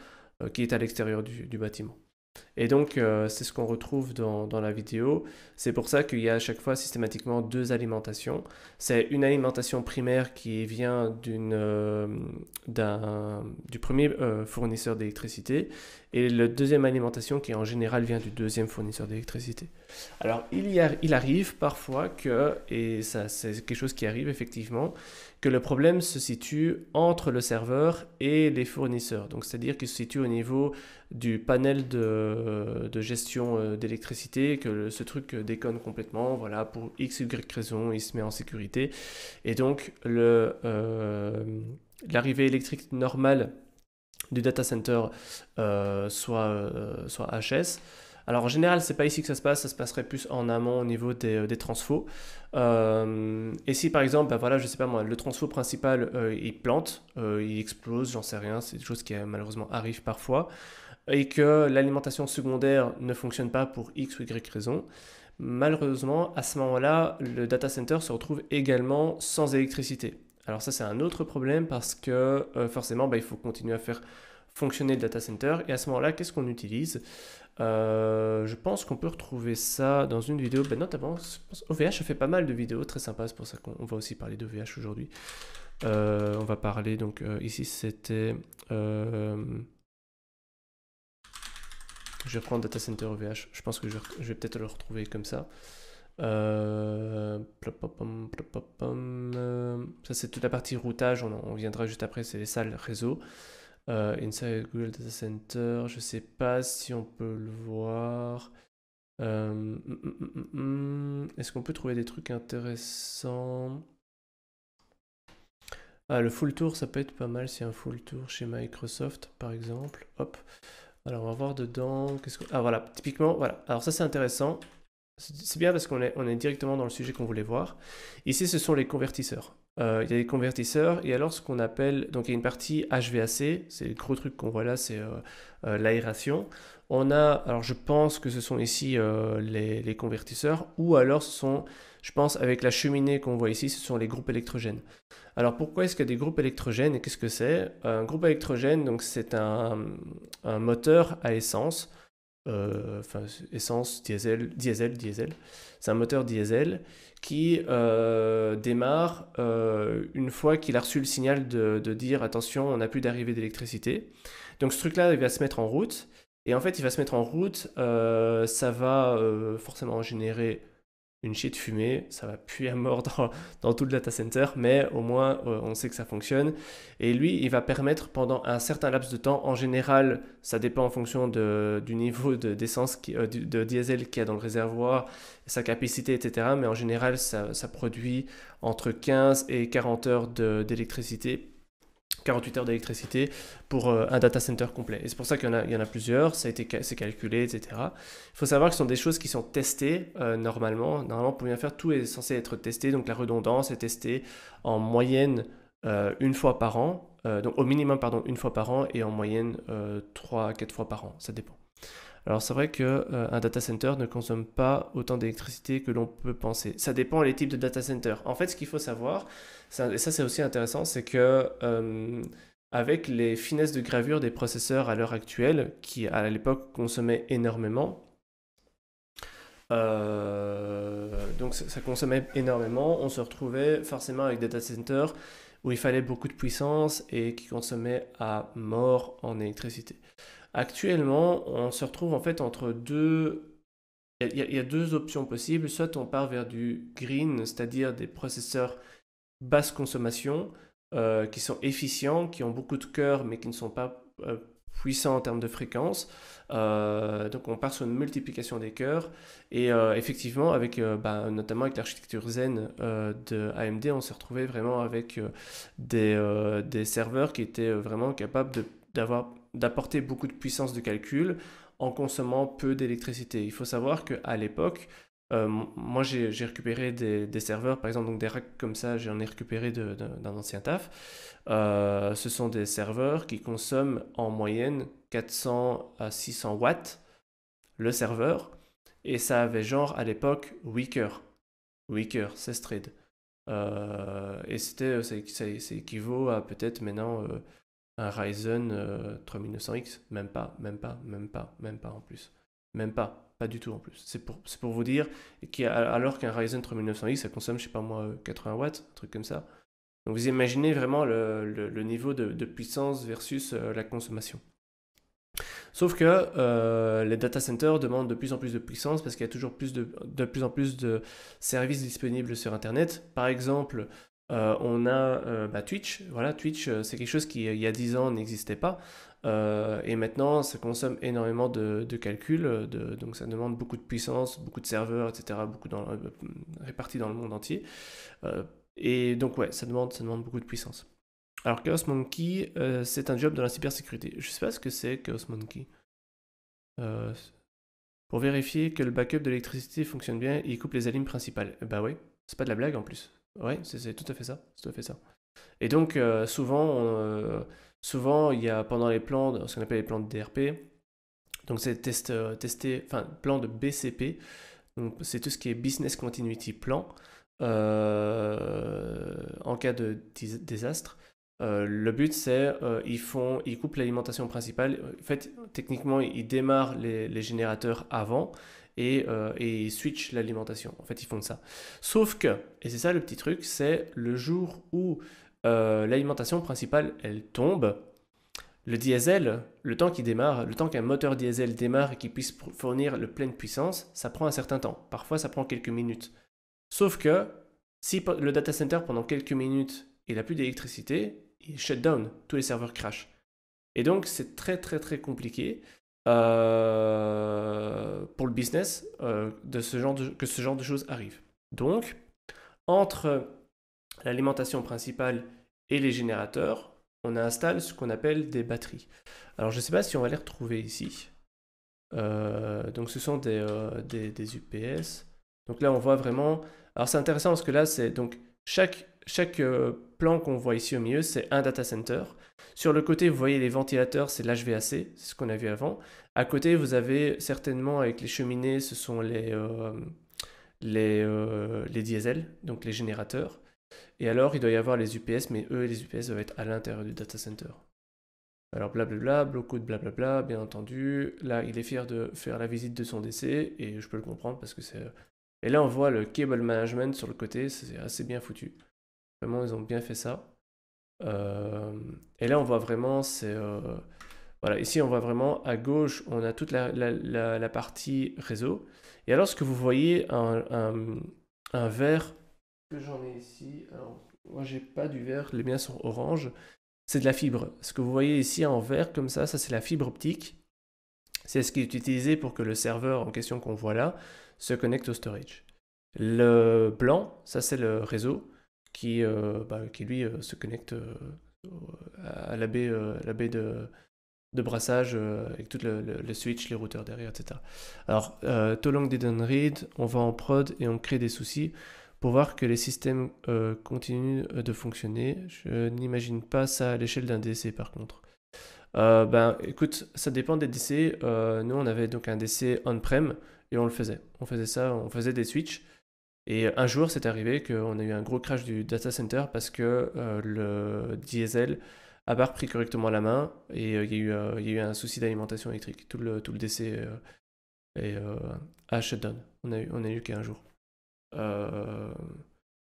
qui est à l'extérieur du, bâtiment. Et donc, euh, c'est ce qu'on retrouve dans, dans, la vidéo. C'est pour ça qu'il y a à chaque fois systématiquement deux alimentations. C'est une alimentation primaire qui vient d'une, euh, d'un, du premier euh, fournisseur d'électricité et la deuxième alimentation qui en général vient du deuxième fournisseur d'électricité. Alors, il, y il arrive parfois que, et ça c'est quelque chose qui arrive effectivement, le problème se situe entre le serveur et les fournisseurs. Donc, c'est-à-dire qu'il se situe au niveau du panel de, gestion euh, d'électricité, que ce truc euh, déconne complètement. Voilà, pour X, Y raison, il se met en sécurité. Et donc, euh, l'arrivée électrique normale du data center, soit, soit HS, alors en général, c'est pas ici que ça se passe, ça se passerait plus en amont au niveau des, euh, des transfos. Euh, et si par exemple, bah, voilà, je sais pas moi, le transfo principal euh, il plante, il explose, j'en sais rien, c'est des choses qui malheureusement arrivent parfois, et que l'alimentation secondaire ne fonctionne pas pour X ou Y raison, malheureusement, à ce moment-là, le data center se retrouve également sans électricité. Alors ça, c'est un autre problème parce que forcément, bah, il faut continuer à faire fonctionner le data center. Et à ce moment-là, qu'est-ce qu'on utilise euh, je pense qu'on peut retrouver ça dans une vidéo, ben notamment, OVH a fait pas mal de vidéos très sympas, c'est pour ça qu'on va aussi parler d'OVH aujourd'hui. Euh, on va parler, donc euh, ici c'était... je vais prendre Data Center OVH, je pense que je, vais peut-être le retrouver comme ça. ça c'est toute la partie routage, on viendra juste après, c'est les salles réseau. Euh, inside Google Data Center, je sais pas si on peut le voir. Euh, mm, mm, mm, Est-ce qu'on peut trouver des trucs intéressants Ah, le full tour, ça peut être pas mal si un full tour chez Microsoft, par exemple. Hop. Alors, on va voir dedans. Ah, voilà, typiquement, voilà. Alors, ça, c'est intéressant. C'est bien parce qu'on est, on est directement dans le sujet qu'on voulait voir. Ici, ce sont les convertisseurs. Euh, il y a des convertisseurs, et alors ce qu'on appelle, donc il y a une partie HVAC, c'est le gros truc qu'on voit là, c'est euh, euh, l'aération. On a, alors je pense que ce sont ici les, les, convertisseurs, ou alors ce sont, je pense avec la cheminée qu'on voit ici, ce sont les groupes électrogènes. Alors pourquoi est-ce qu'il y a des groupes électrogènes et qu'est-ce que c'est Un groupe électrogène, donc c'est un, un, moteur à essence, enfin essence, diesel, diesel, diesel. C'est un moteur diesel qui euh, démarre euh, une fois qu'il a reçu le signal de, de dire attention, on n'a plus d'arrivée d'électricité. Donc ce truc-là, il va se mettre en route. Et en fait, il va se mettre en route, euh, ça va forcément générer une chute fumée, ça va puer à mort dans, tout le data center, mais au moins euh, on sait que ça fonctionne. Et lui, il va permettre pendant un certain laps de temps, en général, ça dépend en fonction du niveau d'essence, euh, de, de, diesel qu'il y a dans le réservoir, sa capacité, etc. Mais en général, ça, ça produit entre 15 et 40 heures d'électricité 48 heures d'électricité pour euh, un data center complet. Et c'est pour ça qu'il y, en a plusieurs, ça a été c'est calculé, etc. Il faut savoir que ce sont des choses qui sont testées euh, normalement. Normalement, pour bien faire, tout est censé être testé. Donc la redondance est testée en moyenne euh, une fois par an, donc au minimum, pardon, une fois par an et en moyenne 3-4 fois par an, ça dépend. Alors c'est vrai qu'un euh, data center ne consomme pas autant d'électricité que l'on peut penser. Ça dépend les types de data center. En fait, ce qu'il faut savoir, et ça c'est aussi intéressant, c'est que euh, avec les finesses de gravure des processeurs à l'heure actuelle, qui à l'époque consommaient énormément, euh, donc ça, consommait énormément, on se retrouvait forcément avec des data center où il fallait beaucoup de puissance et qui consommait à mort en électricité. Actuellement, on se retrouve en fait entre deux... Il y, a deux options possibles. Soit on part vers du green, c'est-à-dire des processeurs basse consommation, euh, qui sont efficients, qui ont beaucoup de cœurs, mais qui ne sont pas euh, puissants en termes de fréquence. Euh, donc on part sur une multiplication des cœurs. Et effectivement, avec, bah, notamment avec l'architecture Zen de AMD, on s'est retrouvé vraiment avec des, des serveurs qui étaient vraiment capables d'avoir d'apporter beaucoup de puissance de calcul en consommant peu d'électricité. Il faut savoir qu'à l'époque, euh, moi j'ai récupéré des, serveurs, par exemple donc des racks comme ça, j'en ai récupéré d'un ancien taf. Euh, ce sont des serveurs qui consomment en moyenne 400 à 600 watts le serveur, et ça avait genre à l'époque 8 weaker, 8 heures, 16 trades. Euh, et c'était, ça, équivaut à peut-être maintenant un Ryzen 3900X, euh, même pas, même pas, même pas, même pas en plus. Même pas, pas du tout en plus. C'est pour, vous dire, qu'il alors qu'un Ryzen 3900X, ça consomme, je sais pas moi, 80 euh, watts, un truc comme ça. Donc vous imaginez vraiment le, niveau de, puissance versus euh, la consommation. Sauf que les data centers demandent de plus en plus de puissance parce qu'il y a toujours plus de, plus en plus de services disponibles sur Internet. Par exemple, euh, on a euh, bah, Twitch. Voilà, Twitch, euh, c'est quelque chose qui, il y a 10 ans, n'existait pas. et maintenant, ça consomme énormément de, calculs. donc, ça demande beaucoup de puissance, beaucoup de serveurs, etc., beaucoup répartis dans le monde entier. et donc, ouais, ça demande, demande beaucoup de puissance. Alors, Chaos Monkey, c'est un job dans la cybersécurité. Je sais pas ce que c'est, Chaos Monkey. pour vérifier que le backup de l'électricité fonctionne bien, il coupe les alimes principales. Bah ouais, c'est pas de la blague en plus. Oui, c'est tout à fait ça. Tout à fait ça. Et donc, euh, souvent, euh, souvent, il y a pendant les plans, ce qu'on appelle les plans de DRP, donc c'est test, euh, testé, enfin, plan de BCP, donc c'est tout ce qui est Business Continuity Plan. en cas de désastre, le but c'est ils font, ils coupent l'alimentation principale. En fait, techniquement, ils démarrent les générateurs avant, euh, et, ils switchent l'alimentation. En fait, ils font ça. Sauf que, et c'est ça le petit truc, c'est le jour où euh, l'alimentation principale, elle tombe, le diesel, le temps qui démarre, le temps qu'un moteur diesel démarre et qu'il puisse fournir le pleine puissance, ça prend un certain temps. Parfois, ça prend quelques minutes. Sauf que si le data center pendant quelques minutes il n'a plus d'électricité, il shut down, tous les serveurs crachent. Et donc c'est très très très compliqué. Euh, pour le business euh, de ce genre que ce genre de choses arrive. Donc, entre l'alimentation principale et les générateurs, on installe ce qu'on appelle des batteries. Alors, je ne sais pas si on va les retrouver ici. Euh, donc, ce sont des, des, des, UPS. Donc là, on voit vraiment. Alors, c'est intéressant parce que là, c'est donc chaque chaque euh, plan qu'on voit ici au milieu, c'est un data center. Sur le côté, vous voyez les ventilateurs, c'est l'HVAC, c'est ce qu'on a vu avant. À côté, vous avez certainement avec les cheminées, ce sont les, euh, euh, diesels, donc les générateurs. Et alors, il doit y avoir les UPS, mais eux, les UPS doivent être à l'intérieur du data center. Alors blablabla, beaucoup de blablabla, bien entendu. Là, il est fier de faire la visite de son décès, et je peux le comprendre parce que c'est... Et là, on voit le cable management sur le côté, c'est assez bien foutu. Vraiment, ils ont bien fait ça. Euh, et là, on voit vraiment, c'est. Euh, voilà, ici, on voit vraiment à gauche, on a toute la, la, la, partie réseau. Et alors, ce que vous voyez, un, un, un vert que j'en ai ici, alors, moi, j'ai pas du vert, les miens sont orange, c'est de la fibre. Ce que vous voyez ici en vert, comme ça, ça, c'est la fibre optique. C'est ce qui est utilisé pour que le serveur en question qu'on voit là se connecte au storage. Le blanc, ça, c'est le réseau qui, euh, bah, qui lui euh, se connecte euh, à la baie, la baie de, de brassage avec tout le, le, switch, les routeurs derrière, etc. Alors, euh, Tolong didn't read, on va en prod et on crée des soucis pour voir que les systèmes continuent de fonctionner. Je n'imagine pas ça à l'échelle d'un DC par contre. ben écoute, ça dépend des DC. nous, on avait donc un DC on-prem et on le faisait. On faisait ça, on faisait des switches et un jour, c'est arrivé qu'on a eu un gros crash du data center parce que euh, le diesel a pas repris correctement la main et euh, il y, eu, euh, y, a eu un souci d'alimentation électrique. Tout le, tout le décès est shutdown. On a eu, on a eu qu'un jour.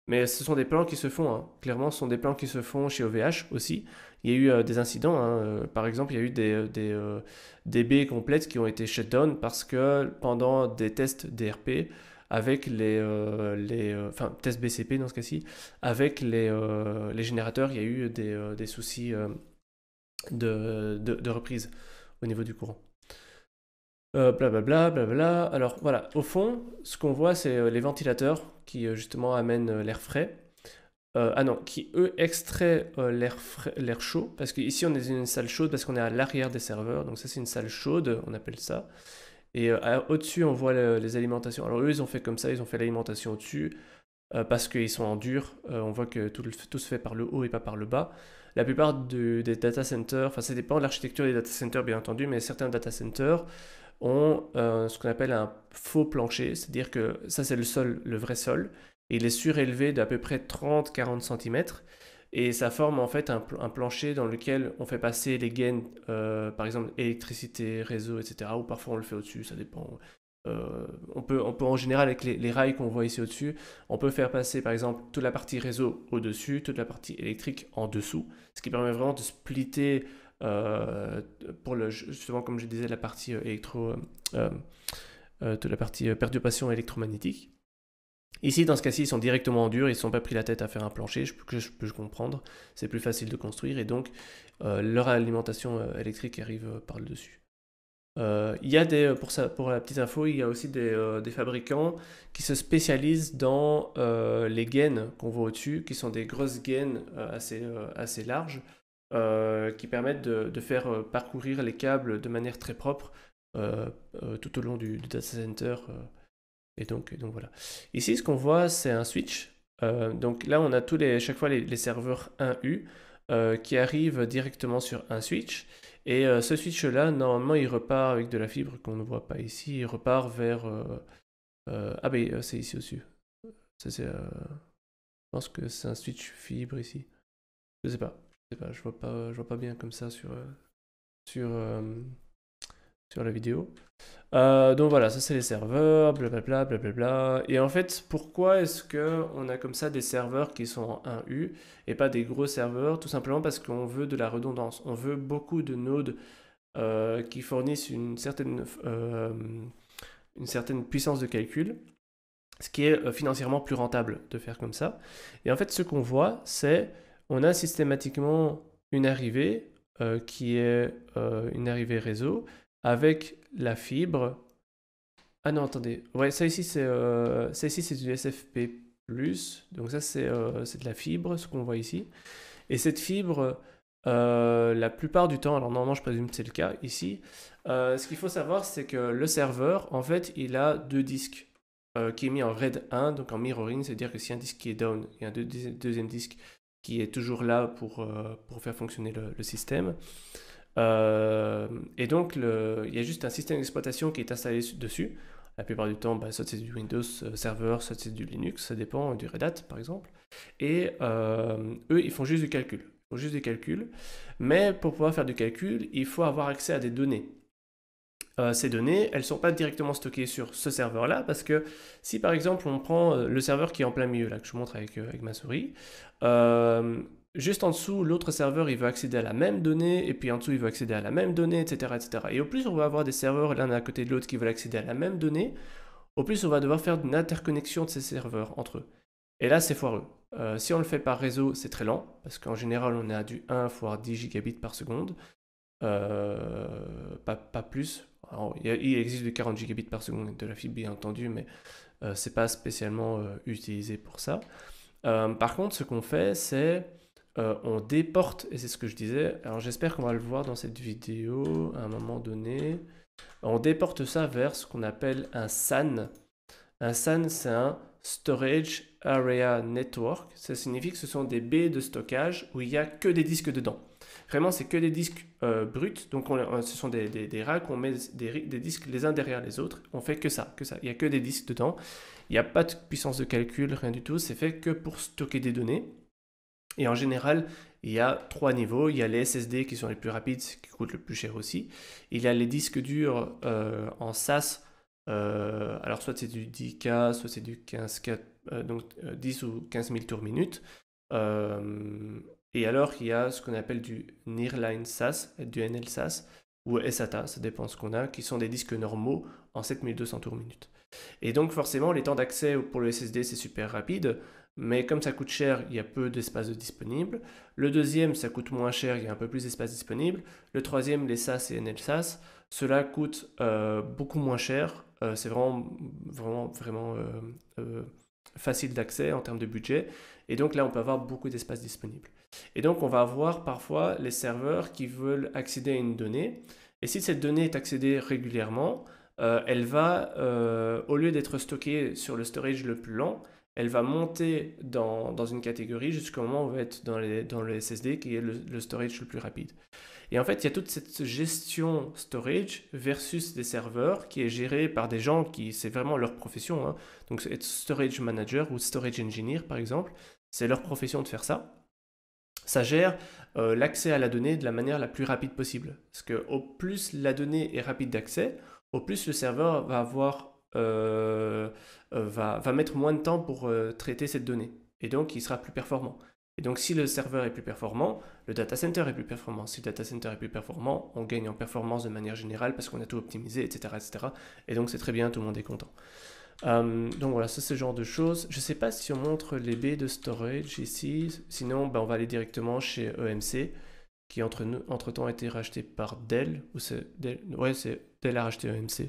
Mais ce sont des plans qui se font, hein. clairement, ce sont des plans qui se font chez OVH aussi. Il y a eu des incidents, hein. par exemple, il y a eu des, des, des baies complètes qui ont été shutdown parce que pendant des tests DRP, avec les, euh, euh, enfin test BCP dans ce cas-ci, avec euh, les, générateurs, il y a eu des, soucis de, reprise au niveau du courant. Blablabla, blablabla. Alors voilà, au fond, ce qu'on voit, c'est les ventilateurs qui justement amènent l'air frais. ah non, qui eux extraient l'air chaud, parce qu'ici on est dans une salle chaude parce qu'on est à l'arrière des serveurs, donc ça c'est une salle chaude, on appelle ça. Et euh, au-dessus, on voit les alimentations. Alors eux, ils ont fait comme ça, ils ont fait l'alimentation au-dessus, euh, parce qu'ils sont en dur. Euh, on voit que tout, se fait par le haut et pas par le bas. La plupart des data centers, enfin ça dépend de l'architecture des data centers bien entendu, mais certains data centers ont ce qu'on appelle un faux plancher, c'est-à-dire que ça c'est le sol, le vrai sol, et il est surélevé d'à peu près 30-40 cm et ça forme en fait un, plancher dans lequel on fait passer les gaines, euh, par exemple électricité, réseau, etc. Ou parfois on le fait au-dessus, ça dépend. Euh, on, peut, on peut en général avec les, rails qu'on voit ici au-dessus, on peut faire passer par exemple toute la partie réseau au-dessus, toute la partie électrique en dessous, ce qui permet vraiment de splitter euh, pour le, justement comme je disais la partie électro, toute la partie perturbation électromagnétique. Ici, dans ce cas-ci, ils sont directement en dur, ils ne sont pas pris la tête à faire un plancher, je, que je peux comprendre, c'est plus facile de construire et donc euh, leur alimentation euh, électrique arrive euh, par le dessus. y a des, pour, pour la petite info, il y a aussi des, fabricants qui se spécialisent dans les gaines qu'on voit au-dessus, qui sont des grosses gaines assez, larges, qui permettent de, faire parcourir les câbles de manière très propre tout au long du data center donc, donc voilà. Ici, ce qu'on voit, c'est un switch. Euh, donc là, on a tous les, chaque fois les, serveurs 1U euh, qui arrivent directement sur un switch. Et euh, ce switch-là, normalement, il repart avec de la fibre qu'on ne voit pas ici. Il repart vers... ah ben, c'est ici au-dessus. c'est... Je pense que c'est un switch fibre ici. Je sais pas. Je sais pas. Je vois pas, je vois pas bien comme ça sur... sur la vidéo. Euh, donc voilà, ça c'est les serveurs, blablabla, blablabla. Et en fait, pourquoi est-ce que on a comme ça des serveurs qui sont en 1U et pas des gros serveurs Tout simplement parce qu'on veut de la redondance. On veut beaucoup de nodes euh, qui fournissent une certaine, euh, une certaine puissance de calcul, ce qui est financièrement plus rentable de faire comme ça. Et en fait, ce qu'on voit, c'est on a systématiquement une arrivée qui est une arrivée réseau avec la fibre. Ah non, attendez. Ouais, ça ici, c'est euh, du SFP+. Donc ça, euh, c'est de la fibre, ce qu'on voit ici. Et cette fibre, euh, la plupart du temps, alors normalement, je présume que c'est le cas ici, euh, ce qu'il faut savoir, c'est que le serveur, en fait, il a deux disques qui est mis en RAID 1, donc en mirroring, c'est-à-dire que si un disque qui est down, il y a un deuxième disque qui est toujours là pour, pour faire fonctionner le, le système. Euh, et donc, il y a juste un système d'exploitation qui est installé dessus. La plupart du temps, bah, soit c'est du Windows euh, Server, soit c'est du Linux, ça dépend du Red Hat par exemple. Et euh, eux, ils font juste du calcul. font juste du calcul. Mais pour pouvoir faire du calcul, il faut avoir accès à des données. ces données, elles ne sont pas directement stockées sur ce serveur-là, parce que si par exemple on prend le serveur qui est en plein milieu, là que je montre avec, avec ma souris, Juste en dessous, l'autre serveur, il veut accéder à la même donnée, et puis en dessous, il veut accéder à la même donnée, etc. etc. Et au plus on va avoir des serveurs l'un à côté de l'autre qui veulent accéder à la même donnée, au plus on va devoir faire une interconnexion de ces serveurs entre eux. Et là, c'est foireux. Euh, si on le fait par réseau, c'est très lent, parce qu'en général, on est à du 1 fois 10 gigabits par seconde. Euh, pas, plus. il, existe du 40 gigabits par seconde de la fibre, bien entendu, mais euh, c'est pas spécialement utilisé pour ça. par contre, ce qu'on fait, c'est euh, on déporte, et c'est ce que je disais, alors j'espère qu'on va le voir dans cette vidéo à un moment donné, on déporte ça vers ce qu'on appelle un SAN. Un SAN, c'est un Storage Area Network. Ça signifie que ce sont des baies de stockage où il n'y a que des disques dedans. Vraiment, c'est que des disques euh, bruts. Donc, euh, ce sont des, des, des racks, on met des, des, disques les uns derrière les autres. On fait que ça, que ça. Il n'y a que des disques dedans. Il n'y a pas de puissance de calcul, rien du tout. C'est fait que pour stocker des données. Et en général, il y a trois niveaux. Il y a les SSD qui sont les plus rapides, qui coûtent le plus cher aussi. Il y a les disques durs euh, en SAS. Euh, alors soit c'est du 10K, soit c'est du 15K, euh, donc 10 ou 15 000 tours minute. et alors il y a ce qu'on appelle du Nearline SAS, du NL SAS ou SATA, ça dépend ce qu'on a, qui sont des disques normaux en 7200 tours minute. Et donc forcément les temps d'accès pour le SSD c'est super rapide mais comme ça coûte cher, il y a peu d'espace disponible. Le deuxième, ça coûte moins cher, il y a un peu plus d'espace disponible. Le troisième, les SAS et NLSAS, cela coûte euh, beaucoup moins cher. Euh, c'est vraiment, vraiment, vraiment euh, facile d'accès en termes de budget. Et donc là, on peut avoir beaucoup d'espace disponible. Et donc, on va avoir parfois les serveurs qui veulent accéder à une donnée. Et si cette donnée est accédée régulièrement, elle va, au lieu d'être stockée sur le storage le plus lent, elle va monter dans, une catégorie jusqu'au moment où on va être dans, les, dans le SSD qui est le, storage le plus rapide. Et en fait, il y a toute cette gestion storage versus des serveurs qui est gérée par des gens qui, c'est vraiment leur profession. Hein. Donc, être storage manager ou storage engineer, par exemple, c'est leur profession de faire ça. Ça gère euh, l'accès à la donnée de la manière la plus rapide possible. Parce que au plus la donnée est rapide d'accès, au plus le serveur va avoir euh, euh, va, va, mettre moins de temps pour euh, traiter cette donnée. Et donc, il sera plus performant. Et donc, si le serveur est plus performant, le data center est plus performant. Si le data center est plus performant, on gagne en performance de manière générale parce qu'on a tout optimisé, etc. etc. Et donc, c'est très bien, tout le monde est content. donc voilà, c'est ce genre de choses. Je ne sais pas si on montre les baies de storage ici. Sinon, ben, on va aller directement chez EMC, qui entre-temps entre a été racheté par Dell. Ou c'est ouais, c'est Dell a EMC. E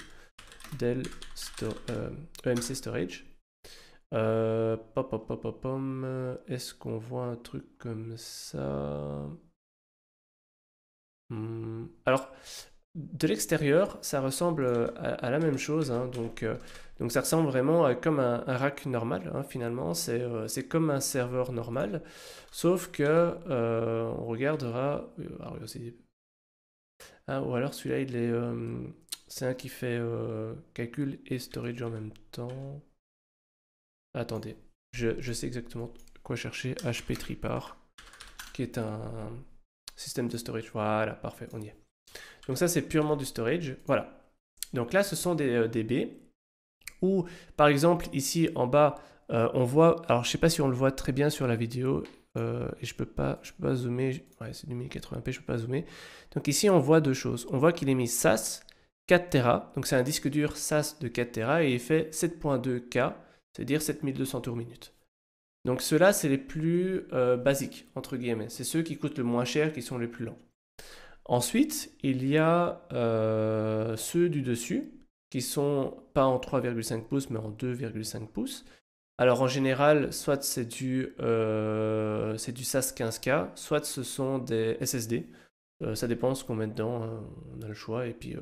Dell EMC euh, e Storage. Euh, Est-ce qu'on voit un truc comme ça hmm. Alors, de l'extérieur, ça ressemble euh, à, la même chose. Hein. donc, euh, donc, ça ressemble vraiment comme un, rack normal. Hein, finalement, c'est comme un serveur normal. Sauf que on regardera. Ah, ou alors celui-là, il est c'est un qui fait euh, calcul et storage en même temps. Attendez, je, sais exactement quoi chercher. HP Tripar, qui est un système de storage. Voilà, parfait, on y est. Donc ça, c'est purement du storage. Voilà. Donc là, ce sont des euh, DB. Ou par exemple, ici en bas, euh, on voit, alors je ne sais pas si on le voit très bien sur la vidéo, et je peux pas, peux pas zoomer, ouais, c'est du 1080p, je peux pas zoomer. Donc ici on voit deux choses. On voit qu'il est mis SAS 4 Tera. Donc c'est un disque dur SAS de 4 Tera et il fait 7.2K, c'est-à-dire 7200 tours minute. Donc ceux-là, c'est les plus euh, basiques, entre guillemets. C'est ceux qui coûtent le moins cher, qui sont les plus lents. Ensuite, il y a euh, ceux du dessus, qui sont pas en 3,5 pouces, mais en 2,5 pouces. Alors en général, soit c'est du, euh, du SAS 15K, soit ce sont des SSD. ça dépend ce qu'on met dedans, hein. on a le choix, et puis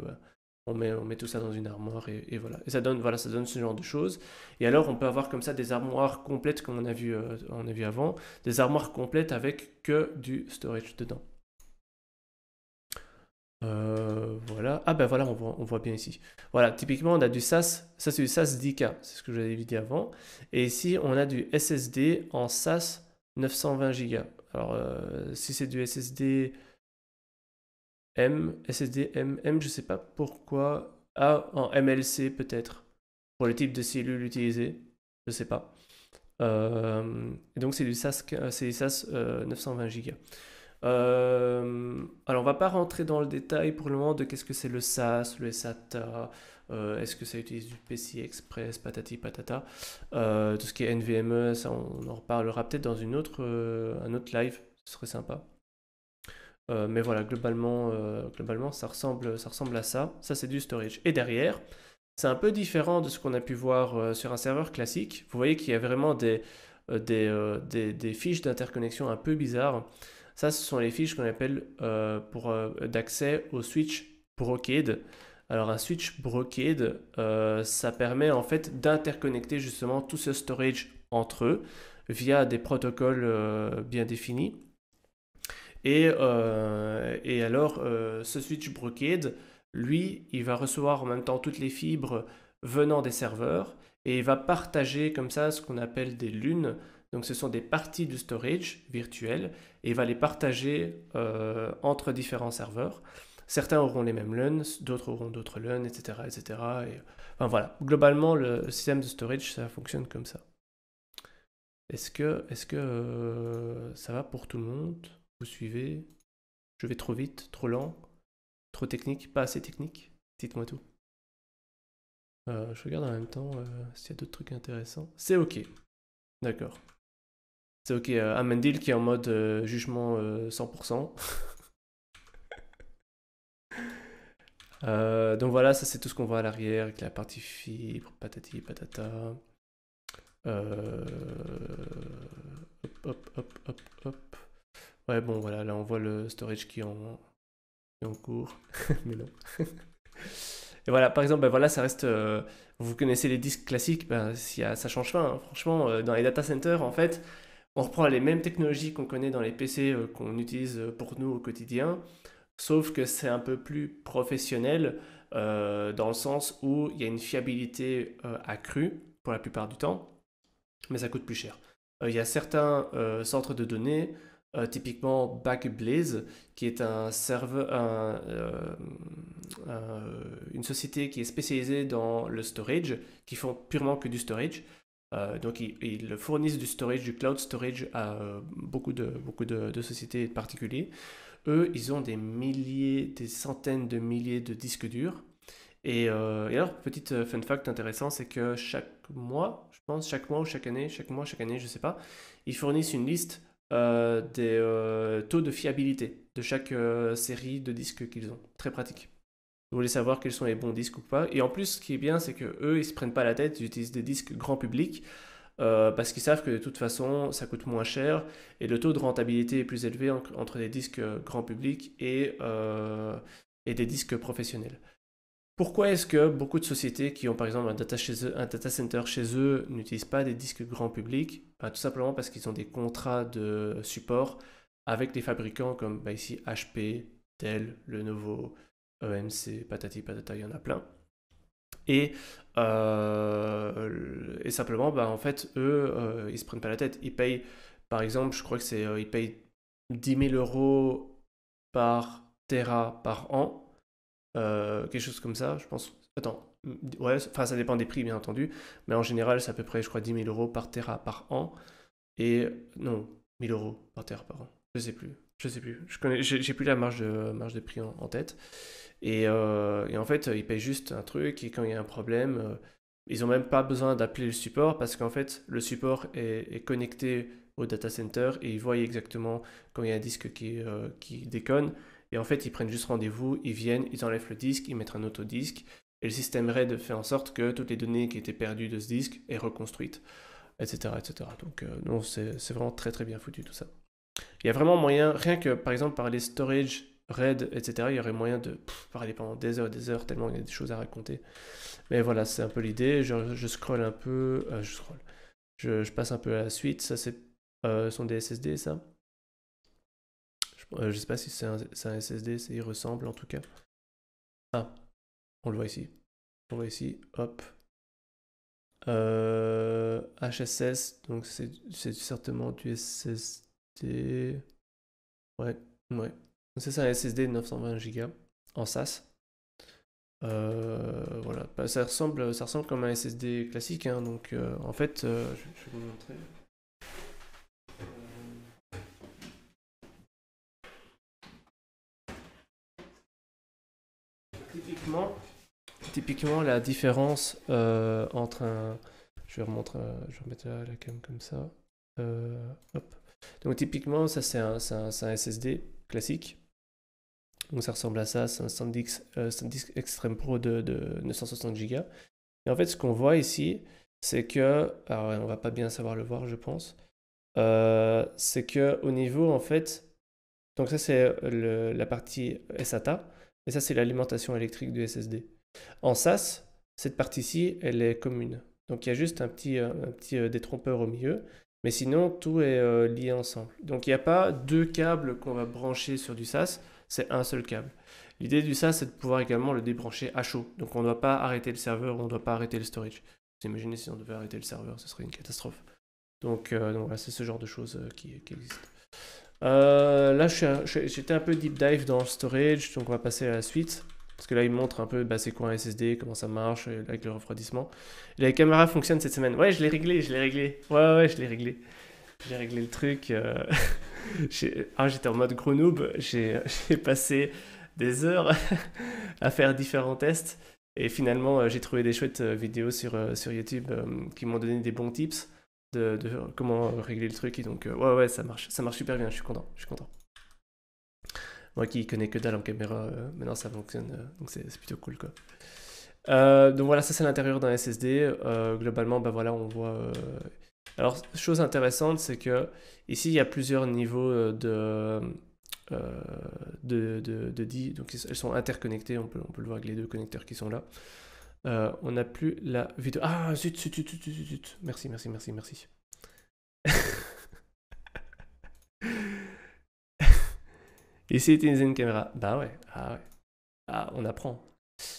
on met, on met tout ça dans une armoire et, voilà. Et ça donne, voilà, ça donne ce genre de choses. Et alors, on peut avoir comme ça des armoires complètes, comme on a vu, euh, on a vu avant, des armoires complètes avec que du storage dedans. Euh, voilà. Ah ben voilà, on voit, on voit, bien ici. Voilà, typiquement, on a du SAS. Ça, c'est du SAS 10K, c'est ce que j'avais dit avant. Et ici, on a du SSD en SAS 920 Go. Alors, euh, si c'est du SSD M, SSD M, M, je sais pas pourquoi. Ah, en MLC peut-être, pour le type de cellule utilisée, je sais pas. Euh, et donc c'est du SAS, SAS 920 Go. alors on va pas rentrer dans le détail pour le moment de qu'est-ce que c'est le SAS, le SATA, euh, est-ce que ça utilise du PCI Express, patati patata, euh, tout ce qui est NVMe, on, en reparlera peut-être dans une autre, un autre live, ce serait sympa. Euh, mais voilà, globalement, euh, globalement ça, ressemble, à ça. Ça, c'est du storage. Et derrière, c'est un peu différent de ce qu'on a pu voir euh, sur un serveur classique. Vous voyez qu'il y a vraiment des, fiches d'interconnexion un peu bizarres. Ça, ce sont les fiches qu'on appelle d'accès au switch brocade. Alors un switch brocade, ça permet en fait d'interconnecter justement tout ce storage entre eux via des protocoles bien définis. Euh, et, alors, euh, ce switch brocade, lui, il va recevoir en même temps toutes les fibres venant des serveurs et il va partager comme ça ce qu'on appelle des lunes. Donc, ce sont des parties du storage virtuel et il va les partager euh, entre différents serveurs. Certains auront les mêmes lunes, d'autres auront d'autres lunes, etc. etc. enfin voilà, globalement, le système de storage, ça fonctionne comme ça. Est-ce que, est -ce que ça va pour tout le monde vous suivez Je vais trop vite, trop lent, trop technique, pas assez technique Dites-moi tout. Euh, je regarde en même temps euh, s'il y a d'autres trucs intéressants. C'est ok. D'accord. C'est ok. Amendil euh, Amandil qui est en mode jugement 100%. donc voilà, ça c'est tout ce qu'on voit à l'arrière avec la partie fibre, patati patata. hop, hop, hop, hop. Ouais, bon, voilà, là on voit le storage qui est en, est en cours, mais Et voilà, par exemple, ben voilà, ça reste. Euh, vous connaissez les disques classiques, ben, si, ah, ça change pas. Hein. Franchement, euh, dans les data centers, en fait, on reprend les mêmes technologies qu'on connaît dans les PC euh, qu'on utilise pour nous au quotidien, sauf que c'est un peu plus professionnel dans le sens où il y a une fiabilité accrue pour la plupart du temps, mais ça coûte plus cher. Il y a certains centres de données euh, typiquement Backblaze, qui est un serveur, euh, euh, une société qui est spécialisée dans le storage, qui font purement que du storage. donc ils, fournissent du storage, du cloud storage à beaucoup, de, beaucoup de, de sociétés et particuliers. Eux, ils ont des milliers, des centaines de milliers de disques durs. Et, et alors, petite fun fact intéressant, c'est que chaque mois, je pense, chaque mois ou chaque année, chaque mois, chaque année, je sais pas, ils fournissent une liste euh, des euh, taux de fiabilité de chaque euh, série de disques qu'ils ont. Très pratique. Vous voulez savoir quels sont les bons disques ou pas. Et en plus, ce qui est bien, c'est que eux, ils se prennent pas la tête, ils utilisent des disques grand public. parce qu'ils savent que de toute façon ça coûte moins cher et le taux de rentabilité est plus élevé entre des disques grand public et, et des disques professionnels. Pourquoi est-ce que beaucoup de sociétés qui ont par exemple un data, chez eux, center chez eux n'utilisent pas des disques grand public bah, Tout simplement parce qu'ils ont des contrats de support avec des fabricants comme bah, ici HP, Dell, nouveau EMC, patati patata, il y en a plein. Et, euh, simplement, bah, en fait, eux, euh, ils se prennent pas la tête. Ils payent, par exemple, je crois que c'est, euh, ils payent 10 000 euros par Tera par an euh, quelque chose comme ça, je pense. Attends, ouais, enfin ça dépend des prix bien entendu, mais en général c'est à peu près, je crois, 10 000 euros par Tera par an. Et non, 1000 euros par Tera par an. Je sais plus, je sais plus. Je connais, j'ai plus la marge de, marge de prix en, tête. Et, euh, et, en fait, ils payent juste un truc et quand il y a un problème, euh, ils ont même pas besoin d'appeler le support parce qu'en fait, le support est, est, connecté au data center et ils voient exactement quand il y a un disque qui, qui déconne et en fait, ils prennent juste rendez-vous, ils viennent, ils enlèvent le disque, ils mettent un autre disque. Et le système RAID fait en sorte que toutes les données qui étaient perdues de ce disque est reconstruite, etc. etc. Donc, euh, non, c'est vraiment très très bien foutu tout ça. Il y a vraiment moyen, rien que par exemple par les storage RAID, etc., il y aurait moyen de parler pendant des heures et des heures, tellement il y a des choses à raconter. Mais voilà, c'est un peu l'idée. Je, je, scroll un peu, euh, je scroll. Je, passe un peu à la suite. Ça, c'est euh, sont des SSD, ça. Euh, je sais pas si c'est un, SSD, ça y ressemble en tout cas. Ah, on le voit ici. On le voit ici, hop. HSS, euh, donc c'est certainement du SSD. Ouais, ouais. C'est ça, un SSD 920 Go en SAS. Euh, voilà, bah, ça ressemble, ça ressemble comme un SSD classique. Hein, donc en
fait, je vais vous montrer. typiquement, la différence euh, entre un. Euh, je vais remettre
la, cam comme ça. Euh, donc typiquement, ça c'est un, SSD classique. Donc ça ressemble à ça, c'est un SanDisk, Extreme Pro de, 960 Go. Et en fait, ce qu'on voit ici, c'est que, alors on va pas bien savoir le voir, je pense, c'est que au niveau en fait, donc ça c'est la partie SATA ça, c'est l'alimentation électrique du SSD. En SAS, cette partie-ci, elle est commune. Donc il y a juste un petit, euh, euh, détrompeur au milieu. Mais sinon, tout est euh, lié ensemble. Donc il n'y a pas deux câbles qu'on va brancher sur du SAS, c'est un seul câble. L'idée du SAS, c'est de pouvoir également le débrancher à chaud. Donc on ne doit pas arrêter le serveur, on ne doit pas arrêter le storage. Vous imaginez si on devait arrêter le serveur, ce serait une catastrophe. Donc, voilà, c'est ce genre de choses qui, qui existent. Euh, là, j'étais un peu deep dive dans le storage, donc on va passer à la suite. Parce que là, il montre un peu bah, c'est quoi un SSD, comment ça marche, euh, avec le refroidissement. La caméra fonctionne cette semaine. Ouais, je l'ai réglé, je l'ai réglé. Ouais, ouais, je l'ai réglé. J'ai réglé le truc. Euh, ah, j'étais en mode gros noob. J'ai passé des heures à faire différents tests. Et finalement, j'ai trouvé des chouettes vidéos sur, sur YouTube qui m'ont donné des bons tips de, comment régler le truc. Et donc, euh, ouais, ouais, ça marche, ça marche super bien, je suis content, je suis content. Moi qui connais que dalle en caméra, euh, maintenant ça fonctionne, euh, donc c'est plutôt cool, quoi. donc voilà, ça c'est l'intérieur d'un SSD. globalement, bah voilà, on voit... Alors, chose intéressante, c'est que ici, il y a plusieurs niveaux de... De, de, donc elles sont interconnectées, on peut, on peut le voir avec les deux connecteurs qui sont là. Euh, on n'a plus la vidéo. Ah, zut, zut, zut, zut, zut, Merci, merci, merci, merci. Ici, utiliser une caméra. Bah ouais, ah Ah, on apprend.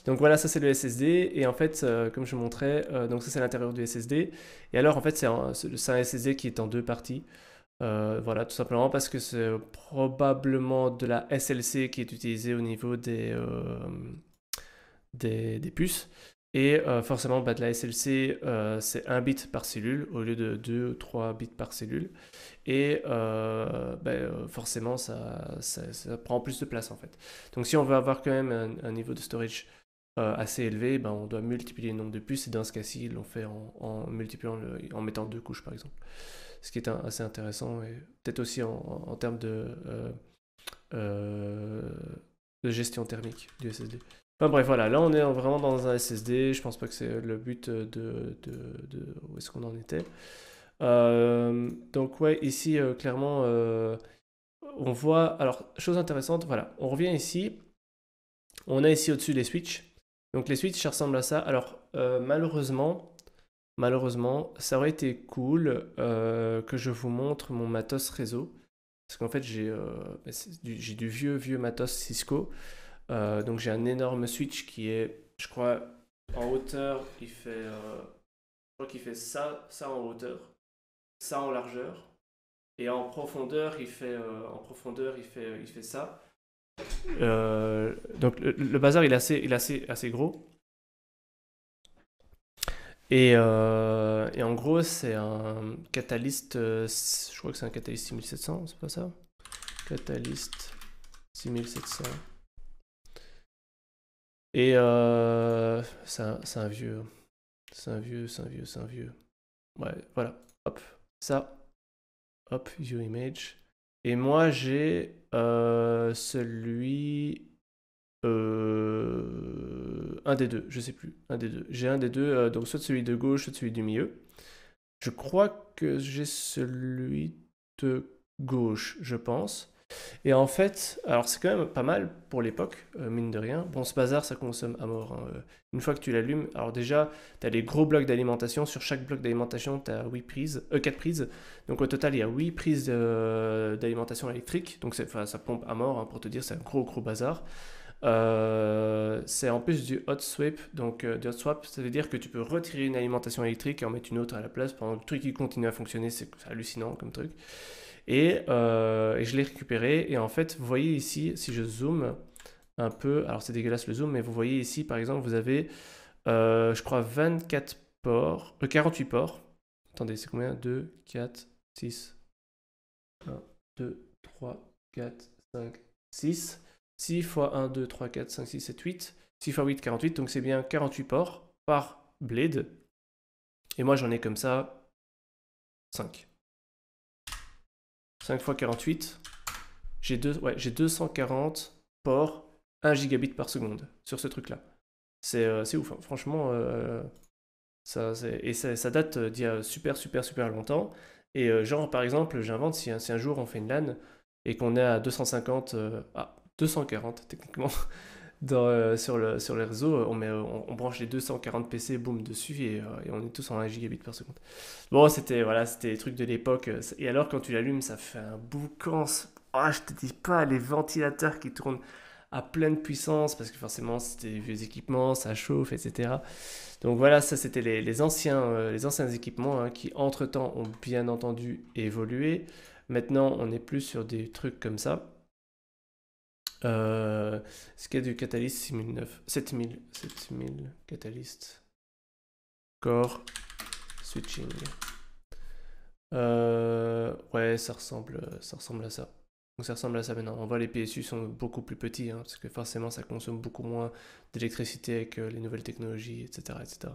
Donc voilà, ça c'est le SSD. Et en fait, euh, comme je montrais, euh, donc ça c'est l'intérieur du SSD. Et alors, en fait, c'est un, SSD qui est en deux parties. voilà, tout simplement parce que c'est probablement de la SLC qui est utilisée au niveau des, des puces. Et euh, forcément, de la SLC, euh, c'est 1 bit par cellule au lieu de 2 ou 3 bits par cellule. Et euh, ben, forcément, ça, prend plus de place en fait. Donc si on veut avoir quand même un, niveau de storage assez élevé, ben, on doit multiplier le nombre de puces. Et dans ce cas-ci, ils l'ont fait en, multipliant en mettant deux couches par exemple. Ce qui est assez intéressant et peut-être aussi en, termes de gestion thermique du SSD bref, voilà, là on est vraiment dans un SSD, je pense pas que c'est le but de, où est-ce qu'on en était. Euh, donc ouais, ici euh, clairement, euh, on voit, alors chose intéressante, voilà, on revient ici, on a ici au-dessus les switches. Donc les switches, ça ressemble à ça. Alors malheureusement, malheureusement, ça aurait été cool que je vous montre mon matos réseau. Parce qu'en fait, j'ai du vieux, vieux matos Cisco. Euh, donc j'ai un énorme switch qui est, je crois, en hauteur, il fait, euh, qu'il fait ça, ça en hauteur, ça en largeur, et en profondeur, il fait, euh, en profondeur, il fait, il fait ça. donc le, bazar, il est assez, il assez, gros. Et, en gros, c'est un catalyste, je crois que c'est un catalyste 6700, c'est pas ça Catalyste 6700. Et euh, c'est un, vieux. C'est un vieux, c'est un vieux, c'est un vieux. Ouais, voilà. Hop, ça. Hop, view image. Et moi, j'ai euh, celui. Euh, un des deux, je sais plus. Un des deux. J'ai un des deux, donc soit celui de gauche, soit celui du milieu. Je crois que j'ai celui de gauche, je pense. Et en fait, alors c'est quand même pas mal pour l'époque, euh, mine de rien. Bon, ce bazar, ça consomme à mort. Hein, euh, une fois que tu l'allumes, alors déjà, tu as les gros blocs d'alimentation. Sur chaque bloc d'alimentation, tu as 8 prises, euh, 4 prises. Donc au total, il y a 8 prises euh, d'alimentation électrique. Donc ça pompe à mort, hein, pour te dire, c'est un gros, gros bazar. c'est en plus du hot swap. Donc, du hot swap, ça veut dire que tu peux retirer une alimentation électrique et en mettre une autre à la place pendant que le truc qui continue à fonctionner. C'est hallucinant comme truc. Euh, et, je l'ai récupéré. Et en fait, vous voyez ici, si je zoome un peu, alors c'est dégueulasse le zoom, mais vous voyez ici, par exemple, vous avez, euh, je crois, 24 ports, 48 euh, ports. Attendez, c'est combien 2, 4, 6, 1, 2, 3, 4, 5, 6. 6 x 1, 2, 3, 4, 5, 6, 7, 8. 6 x 8, 48. Donc c'est bien 48 ports par blade. Et moi j'en ai comme ça 5. 5 x 48, j'ai 240 ports 1 gigabit par seconde sur ce truc-là. C'est euh, ouf, hein. franchement. Euh, ça, et ça, date euh, d'il y a super, super, super longtemps. Et genre, par exemple, j'invente si, un jour on fait une LAN et qu'on est à 250, ah, 240 techniquement, euh, sur, le, sur les réseaux, on, met, on, branche les 240 PC, boum, dessus, et, euh, et, on est tous en 1 gigabit par seconde. Bon, c'était voilà, les trucs de l'époque. Euh, et alors, quand tu l'allumes, ça fait un boucan. Ah, je te dis pas, les ventilateurs qui tournent à pleine puissance, parce que forcément, c'était des vieux équipements, ça chauffe, etc. Donc voilà, ça c'était les, anciens, les anciens équipements hein, qui, entre-temps, ont bien entendu évolué. Maintenant, on est plus sur des trucs comme ça ce qui est du catalyst 6009, 7000, 7000 catalyst.
Core switching.
Euh, ouais, ça ressemble, ça ressemble à ça. Donc ça ressemble à ça maintenant. On voit les PSU sont beaucoup plus petits, hein, parce que forcément ça consomme beaucoup moins d'électricité avec les nouvelles technologies, etc. etc.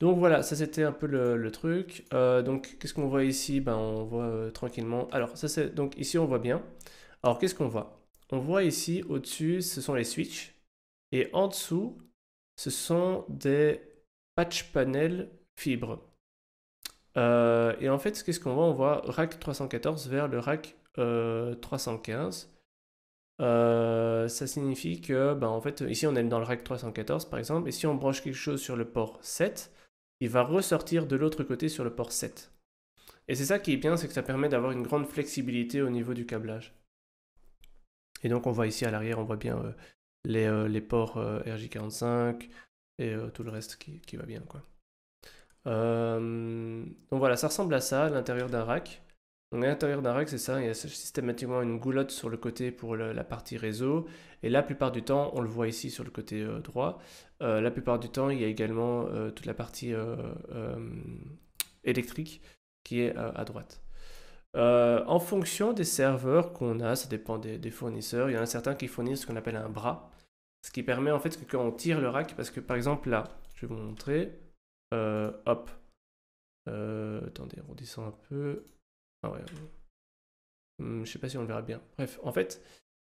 Donc voilà, ça c'était un peu le, truc. Euh, donc qu'est-ce qu'on voit ici ben, On voit euh, tranquillement. Alors ça c'est donc ici on voit bien. Alors qu'est-ce qu'on voit on voit ici au-dessus, ce sont les switches. Et en dessous, ce sont des patch panels fibres. Euh, et en fait, qu'est-ce qu'on voit On voit rack 314 vers le rack 315. Euh, euh, ça signifie que, ben, en fait, ici on est dans le rack 314 par exemple, et si on branche quelque chose sur le port 7, il va ressortir de l'autre côté sur le port 7. Et c'est ça qui est bien, c'est que ça permet d'avoir une grande flexibilité au niveau du câblage. Et donc on voit ici à l'arrière, on voit bien euh, euh, les, ports euh, RJ45 et tout le reste qui, va bien. Quoi. donc voilà, ça ressemble à ça, l'intérieur d'un rack. Donc à l'intérieur d'un rack, c'est ça, il y a systématiquement une goulotte sur le côté pour la partie réseau. Et la plupart du temps, on le voit ici sur le côté droit, la plupart du temps, il y a également toute la partie électrique qui est à droite. Euh, en fonction des serveurs qu'on a, ça dépend des, fournisseurs. Il y en a certains qui fournissent ce qu'on appelle un bras, ce qui permet en fait que quand on tire le rack, parce que par exemple là, je vais vous montrer, euh, hop, euh, attendez, on descend un peu. Ah ouais. Hum, je sais pas si on le verra bien. Bref, en fait,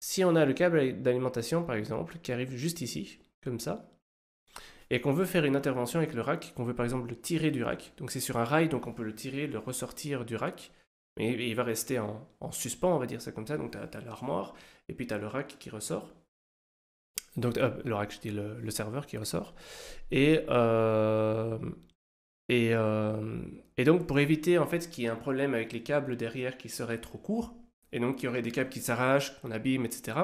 si on a le câble d'alimentation par exemple qui arrive juste ici, comme ça, et qu'on veut faire une intervention avec le rack, qu'on veut par exemple le tirer du rack, donc c'est sur un rail, donc on peut le tirer, le ressortir du rack. Mais il va rester en, suspens, on va dire ça comme ça. Donc tu as, l'armoire et puis tu as le rack qui ressort. Donc le rack, je dis le, serveur qui ressort. Euh, euh, et, donc pour éviter en fait qu'il y ait un problème avec les câbles derrière qui seraient trop courts, et donc qu'il y aurait des câbles qui s'arrachent, qu'on abîme, etc.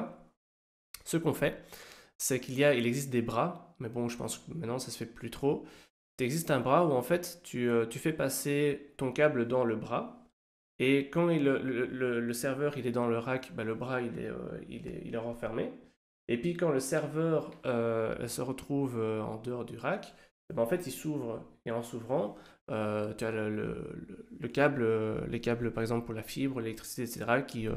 Ce qu'on fait, c'est qu'il y a, il existe des bras, mais bon, je pense que maintenant ça se fait plus trop. Il existe un bras où en fait euh, tu fais passer ton câble dans le bras et quand le, serveur il est dans le rack, bah, le bras euh, il est, il est, renfermé. Et puis quand le serveur euh, se retrouve euh, en dehors du rack, bah, en fait il s'ouvre. Et en s'ouvrant, tu as le, câble, les câbles par exemple pour la fibre, l'électricité, etc. qui,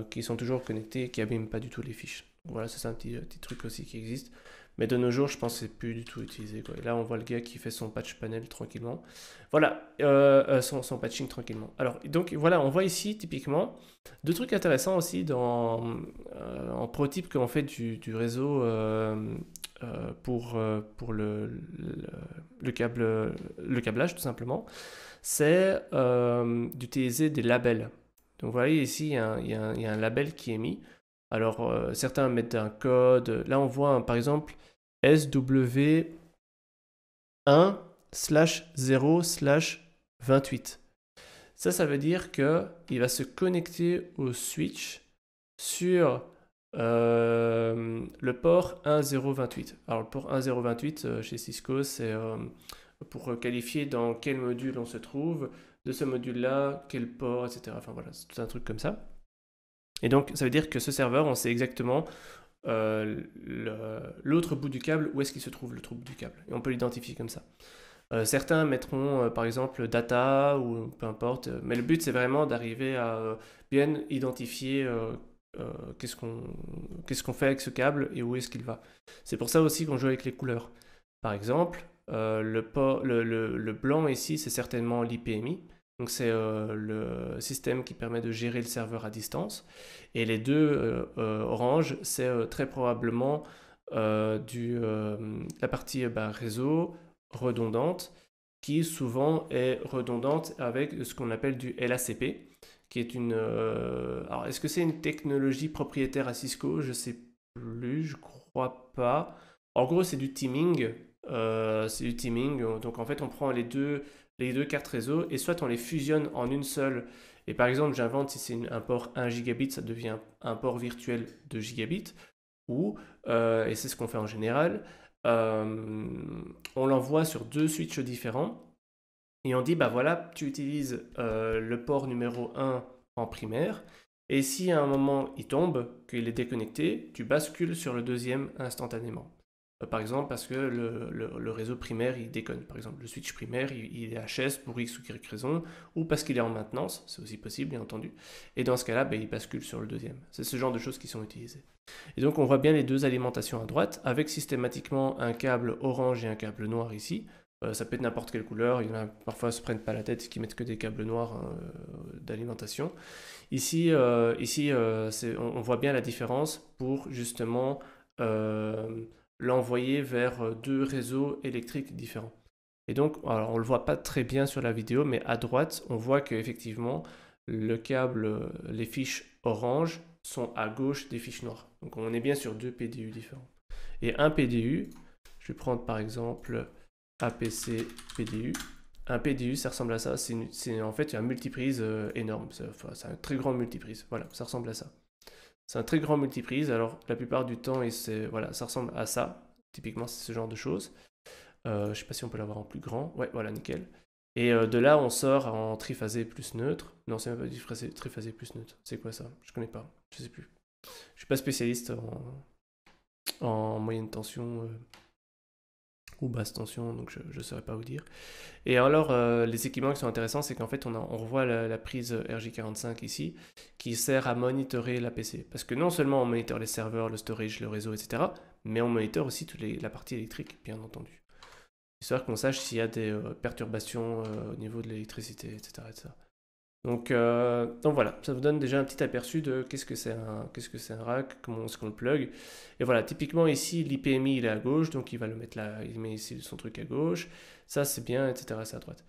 qui, sont toujours connectés et qui abîment pas du tout les fiches. voilà, c'est un petit truc aussi qui existe. Mais de nos jours, je pense que c'est plus du tout utilisé. là, on voit le gars qui fait son patch panel tranquillement. Voilà, euh, euh, son, patching tranquillement. Alors, donc voilà, on voit ici typiquement deux trucs intéressants aussi dans, euh, en prototype qu'on fait du, réseau pour, le, câble, le câblage tout simplement. C'est d'utiliser des labels. Donc vous voyez ici, il y, a un, y label qui est mis. Alors certains mettent un code. Là on voit par exemple SW1 slash 0 slash 28. Ça, ça veut dire qu'il va se connecter au switch sur euh, le port 1028. Alors, le port 1028 euh, chez Cisco, c'est euh, pour qualifier dans quel module on se trouve, de ce module-là, quel port, etc. Enfin voilà, c'est tout un truc comme ça. Et donc, ça veut dire que ce serveur, on sait exactement euh, l'autre bout du câble, où est-ce qu'il se trouve le bout du câble. Et on peut l'identifier comme ça. Euh, certains mettront euh, par exemple data ou peu importe, mais le but c'est vraiment d'arriver à bien identifier qu'est-ce qu'on fait avec ce câble et où est-ce qu'il va. C'est pour ça aussi qu'on joue avec les couleurs. Par exemple, le, le, le, le, blanc ici c'est certainement l'IPMI. Donc c'est euh, le système qui permet de gérer le serveur à distance. Et les deux, oranges, euh, euh, c'est très probablement du, la partie bah, réseau redondante, qui souvent est redondante avec ce qu'on appelle du LACP, qui est une... alors est-ce que c'est une technologie propriétaire à Cisco Je ne sais plus, je crois pas. En gros, c'est du teaming. c'est du teaming. Donc en fait, on prend les deux les deux cartes réseau et soit on les fusionne en une seule. Et par exemple, j'invente si c'est un port 1 gigabit, ça devient un port virtuel 2 gigabit. Ou, euh, et c'est ce qu'on fait en général, euh, on l'envoie sur deux switches différents et on dit bah voilà, tu utilises euh, le port numéro 1 en primaire. Et si à un moment il tombe, qu'il est déconnecté, tu bascules sur le deuxième instantanément. Euh, par exemple parce que le, réseau primaire il déconne. Par exemple, le switch primaire il, est HS pour X ou Y raison, ou parce qu'il est en maintenance, c'est aussi possible bien entendu. Et dans ce cas-là, ben, il bascule sur le deuxième. C'est ce genre de choses qui sont utilisées. Et donc on voit bien les deux alimentations à droite, avec systématiquement un câble orange et un câble noir ici. Euh, ça peut être n'importe quelle couleur, il y en a parfois se prennent pas la tête qui mettent que des câbles noirs hein, euh, d'alimentation. Ici, ici on, voit bien la différence pour justement l'envoyer vers euh, deux réseaux électriques différents. Et donc, alors on ne le voit pas très bien sur la vidéo, mais à droite, on voit qu'effectivement, le câble, euh, les fiches orange sont à gauche des fiches noires. Donc on est bien sur deux PDU différents. Et un PDU, je vais prendre par exemple APC PDU. Un PDU, ça ressemble à ça. C'est en fait une multiprise euh, énorme. C'est un très grand multiprise. Voilà, ça ressemble à ça. C'est un très grand multiprise. Alors, la plupart du temps, voilà, ça ressemble à ça. Typiquement, c'est ce genre de choses. Euh, je ne sais pas si on peut l'avoir en plus grand. Ouais, voilà, nickel. Et euh, de là, on sort en triphasé plus neutre. Non, c'est même pas du triphasé plus neutre. C'est quoi ça Je ne connais pas. Je ne sais plus. Je ne suis pas spécialiste en, en moyenne tension. Euh ou basse tension, donc je ne saurais pas vous dire. Et alors, euh, les équipements qui sont intéressants, c'est qu'en fait, on, a, on revoit la, prise RJ45 ici, qui sert à monitorer la PC. Parce que non seulement on monite les serveurs, le storage, le réseau, etc., mais on monite aussi toute la partie électrique, bien entendu. Histoire qu'on sache s'il y a des euh, perturbations euh, au niveau de l'électricité, etc., etc. Euh, donc, voilà, ça vous donne déjà un petit aperçu de qu'est-ce que c'est un, qu'est-ce que c'est un rack, comment est-ce qu'on le plug. Et voilà, typiquement ici, l'IPMI il est à gauche, donc il va le mettre là, il met ici son truc à gauche, ça c'est bien, etc. c'est à droite.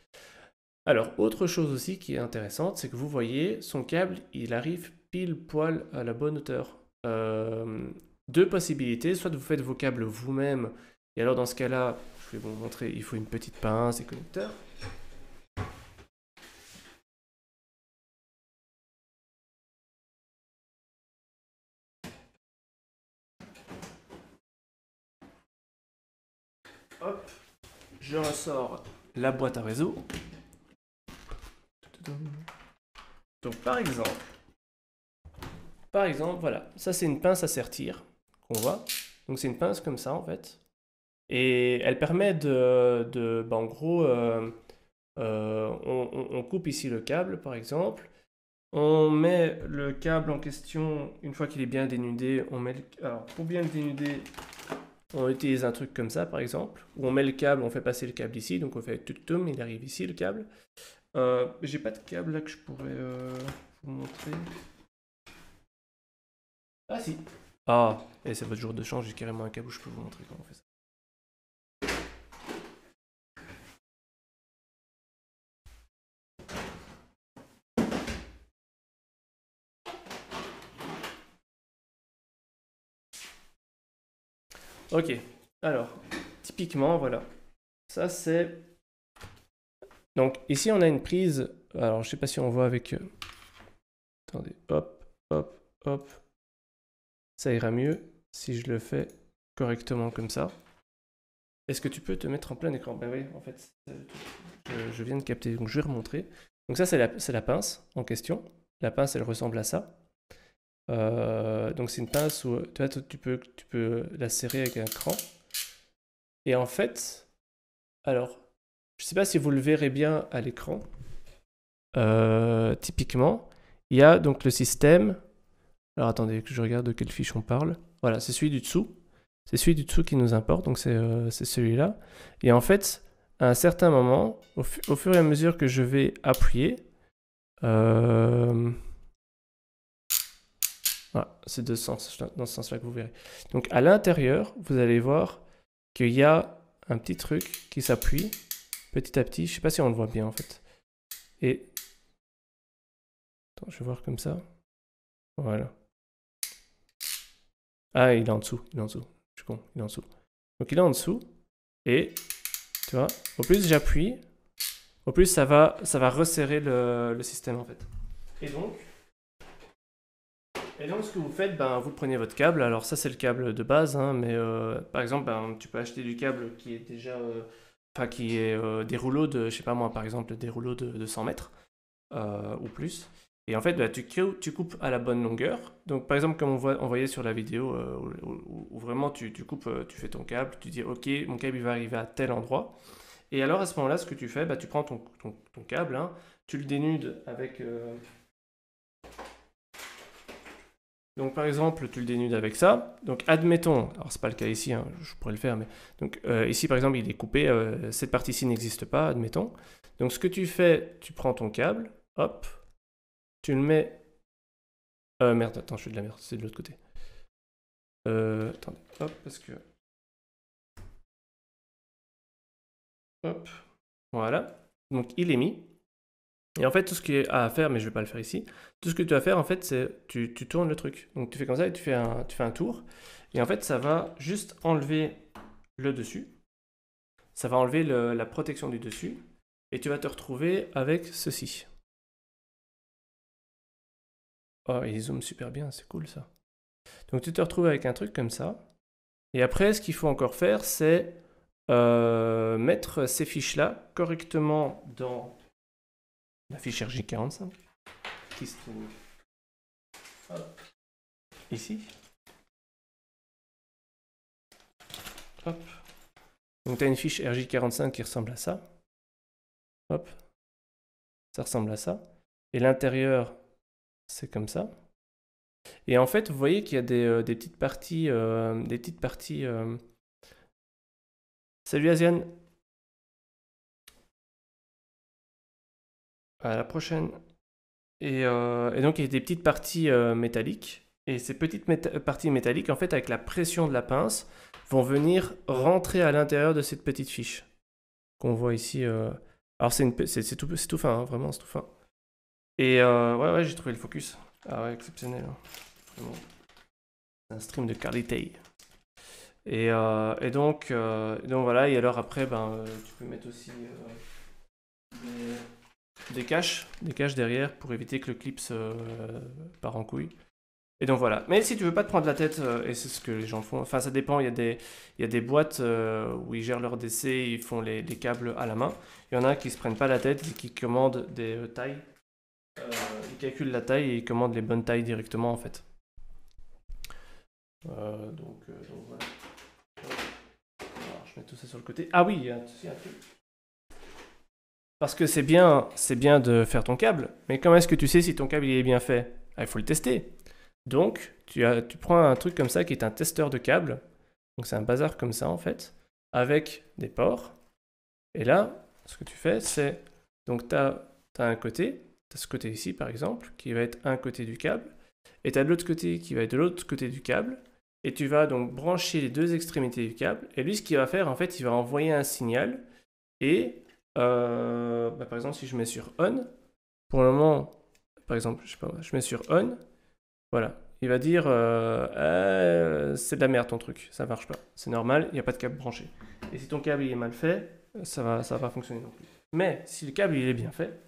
Alors, autre chose aussi qui est intéressante, c'est que vous voyez, son câble, il arrive pile poil à la bonne hauteur. Euh, deux possibilités, soit vous faites vos câbles vous-même,
et alors dans ce cas-là, je vais vous montrer, il faut une petite pince et connecteur. Je ressors la boîte à réseau. Donc par exemple,
par exemple, voilà, ça c'est une pince à sertir qu'on voit. Donc c'est une pince comme ça en fait. Et elle permet de, de bah, en gros, euh, euh, on, coupe ici le câble par exemple. On met le câble en question, une fois qu'il est bien dénudé, on met alors pour bien dénuder, on utilise un truc comme ça, par exemple, où on met le câble, on fait passer le câble ici, donc on fait tout tum, il arrive ici le câble. Euh, j'ai pas de câble là que je pourrais euh, vous montrer.
Ah si Ah, et c'est votre jour de change, j'ai carrément un câble où je peux vous montrer comment on fait ça. Ok, alors, typiquement, voilà. Ça, c'est... Donc,
ici, on a une prise... Alors, je sais pas si on voit avec... Euh, attendez, hop, hop, hop. Ça ira mieux si je le fais correctement comme ça. Est-ce que tu peux te mettre en plein écran Ben oui, en fait, je, viens de capter, donc je vais remontrer. Donc ça, c'est la pince en question. La pince, elle ressemble à ça. Euh, donc c'est une pince où tu, peux, tu peux la serrer avec un cran. Et en fait, alors, je sais pas si vous le verrez bien à l'écran. Euh, typiquement, il y a donc le système. Alors attendez que je regarde de quelle fiche on parle. Voilà, c'est celui du dessous. C'est celui du dessous qui nous importe, donc c'est euh, celui-là. Et en fait, à un certain moment, au, fur et à mesure que je vais appuyer, ah, c'est dans ce sens-là que vous verrez. Donc à l'intérieur, vous allez voir qu'il y a un petit truc qui s'appuie petit à petit. Je ne sais pas si on le voit bien en
fait. Et... Attends, je vais voir comme ça. Voilà. Ah, il est en dessous, il est en dessous. Je suis con, il est en dessous.
Donc il est en dessous. Et, tu vois, au plus j'appuie, au plus ça va, ça va resserrer le système en fait. Et donc, et donc, ce que vous faites, ben, vous prenez votre câble. Alors, ça, c'est le câble de base, hein, mais euh, par exemple, ben, tu peux acheter du câble qui est déjà. Euh, enfin, qui est euh, des rouleaux de, je sais pas moi, par exemple, des rouleaux de, 100 mètres ou plus. Et en fait, ben, tu, coupes à la bonne longueur. Donc, par exemple, comme on, voit, on voyait sur la vidéo, où, vraiment tu, coupes, tu fais ton câble, tu dis OK, mon câble il va arriver à tel endroit. Et alors, à ce moment-là, ce que tu fais, ben, tu prends ton, câble, hein. tu le dénudes avec. Donc par exemple, tu le dénudes avec ça. Donc admettons, alors c'est pas le cas ici, hein, je pourrais le faire, mais donc euh, ici par exemple, il est coupé, euh, cette partie-ci n'existe pas, admettons. Donc ce que tu fais, tu prends ton câble, hop, tu le mets. Euh,
merde, attends, je suis de la merde, c'est de l'autre côté. Euh, attendez, hop, parce que. Hop, voilà. Donc il est mis. Et en fait, tout ce qu'il y a à faire, mais je ne vais pas le faire ici, tout ce que tu vas faire, en fait, c'est tu,
tu tournes le truc. Donc tu fais comme ça et tu fais un, tu fais un tour. Et en fait, ça va juste enlever
le dessus. Ça va enlever la protection du dessus. Et tu vas te retrouver avec ceci. Oh, il zoome
super bien, c'est cool ça. Donc tu te retrouves avec un truc comme ça. Et après, ce qu'il faut encore faire, c'est euh, mettre ces fiches-là correctement dans
la fiche RJ45 qui se trouve ici. Hop. Donc tu as une fiche RJ45 qui ressemble à ça. Hop.
Ça ressemble à ça. Et l'intérieur, c'est comme ça.
Et en fait, vous voyez qu'il y a des, petites euh, parties. des petites parties euh, euh, Salut Asiane À la prochaine. Euh, et, donc, il y a des petites parties euh,
métalliques. Et ces petites euh, parties métalliques, en fait, avec la pression de la pince, vont venir rentrer à l'intérieur de cette petite fiche qu'on voit ici. Alors, c'est tout, tout fin, hein, vraiment, c'est tout fin. Et ouais, ouais, j'ai trouvé le focus. Ah ouais, exceptionnel. Hein. un stream de qualité. Et, et donc, donc voilà, et alors après, ben, tu peux mettre aussi des des caches, des caches derrière pour éviter que le clip se euh, part en couille. Et donc voilà. Mais si tu veux pas te prendre la tête, euh, et c'est ce que les gens font, enfin ça dépend, il y a des, il y a des boîtes euh, où ils gèrent leur DC, ils font les, câbles à la main. Il y en a qui se prennent pas la tête et qui commandent des tailles. ils calculent la taille et ils commandent les bonnes tailles directement en fait. donc, voilà. je mets tout ça sur le côté. Ah oui, il y a un truc. Parce que c'est bien, de faire ton câble, mais comment est-ce que tu sais si ton câble il est bien fait ah, Il faut le tester. Donc, tu, prends un truc comme ça qui est un testeur de câble. Donc, c'est un bazar comme ça en fait, avec des ports. Et là, ce que tu fais, c'est. Donc, tu as, as, un côté, tu as ce côté ici par exemple, qui va être un côté du câble, et tu as de l'autre côté qui va être de l'autre côté du câble. Et tu vas donc brancher les deux extrémités du câble. Et lui, ce qu'il va faire, en fait, il va envoyer un signal. Et euh, bah, par exemple, si je mets sur on, pour le moment, par exemple, je, sais pas, je mets sur on, voilà, il va dire euh, euh, c'est de la merde ton truc, ça marche pas, c'est normal, il n'y a pas de câble branché. Et si ton câble il est mal fait, ça va, va pas fonctionner non plus. Mais si le câble il est
bien fait,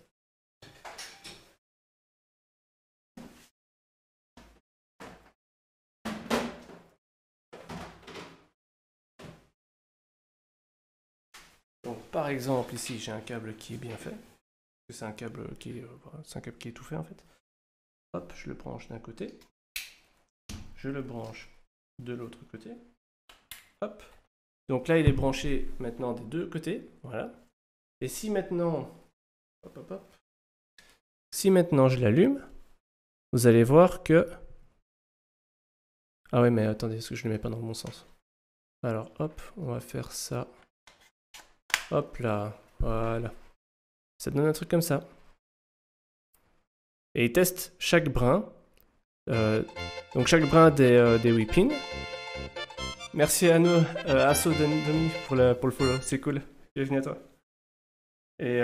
par exemple, ici, j'ai un câble qui est bien fait.
C'est un câble qui est, euh, un qui est tout fait en fait. Hop, je le branche d'un côté. Je le branche de l'autre côté. Hop. Donc là, il est branché maintenant des deux côtés. Voilà. Et si maintenant, Si maintenant je l'allume, vous allez voir que. Ah ouais, mais attendez, est-ce que je ne le mets pas dans le bon sens Alors hop, on va faire ça. Hop là, voilà. Ça donne un truc comme ça. Et il teste chaque brin. Euh, donc chaque brin des, 8 euh, des whippings. Merci à nous, euh, Asso Demi, pour, le follow, c'est cool. Bienvenue à toi. Et, et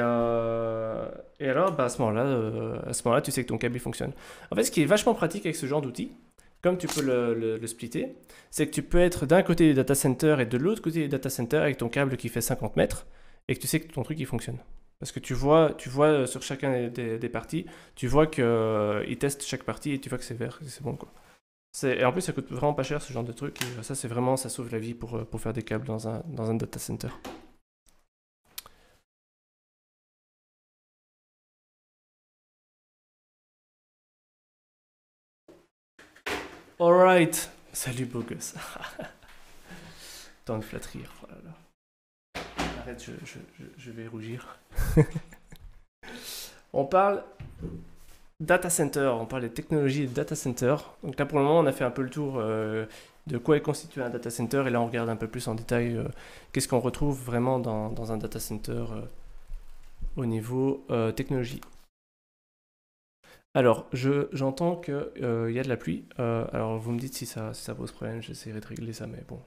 alors, bah, à ce moment-là, moment tu sais que ton câble fonctionne. En fait, ce qui est vachement pratique avec ce genre d'outil, comme tu peux le, splitter, c'est que tu peux être d'un côté du data center et de l'autre côté du data center avec ton câble qui fait 50 mètres et que tu sais que ton truc il fonctionne. Parce que tu vois, tu vois euh, sur chacun des, parties, tu vois que euh, teste testent chaque partie et tu vois que c'est vert, c'est bon quoi. Et en plus, ça coûte vraiment pas cher ce genre de truc. ça, c'est vraiment, ça sauve la vie euh, pour, faire des câbles
dans un, dans un data center. Alright. Salut, Bogus, temps de flatterie.
Oh Arrête, je, vais rougir. on parle data center, on parle des technologies de data center. Donc là, pour le moment, on a fait un peu le tour euh, de quoi est constitué un data center. Et là, on regarde un peu plus en détail euh, qu'est-ce qu'on retrouve vraiment dans, un data center euh, au niveau technologie. Alors, j'entends que qu'il euh, y a de la pluie. Euh, alors, vous me dites si ça, si ça pose problème, j'essaierai de régler ça, mais bon.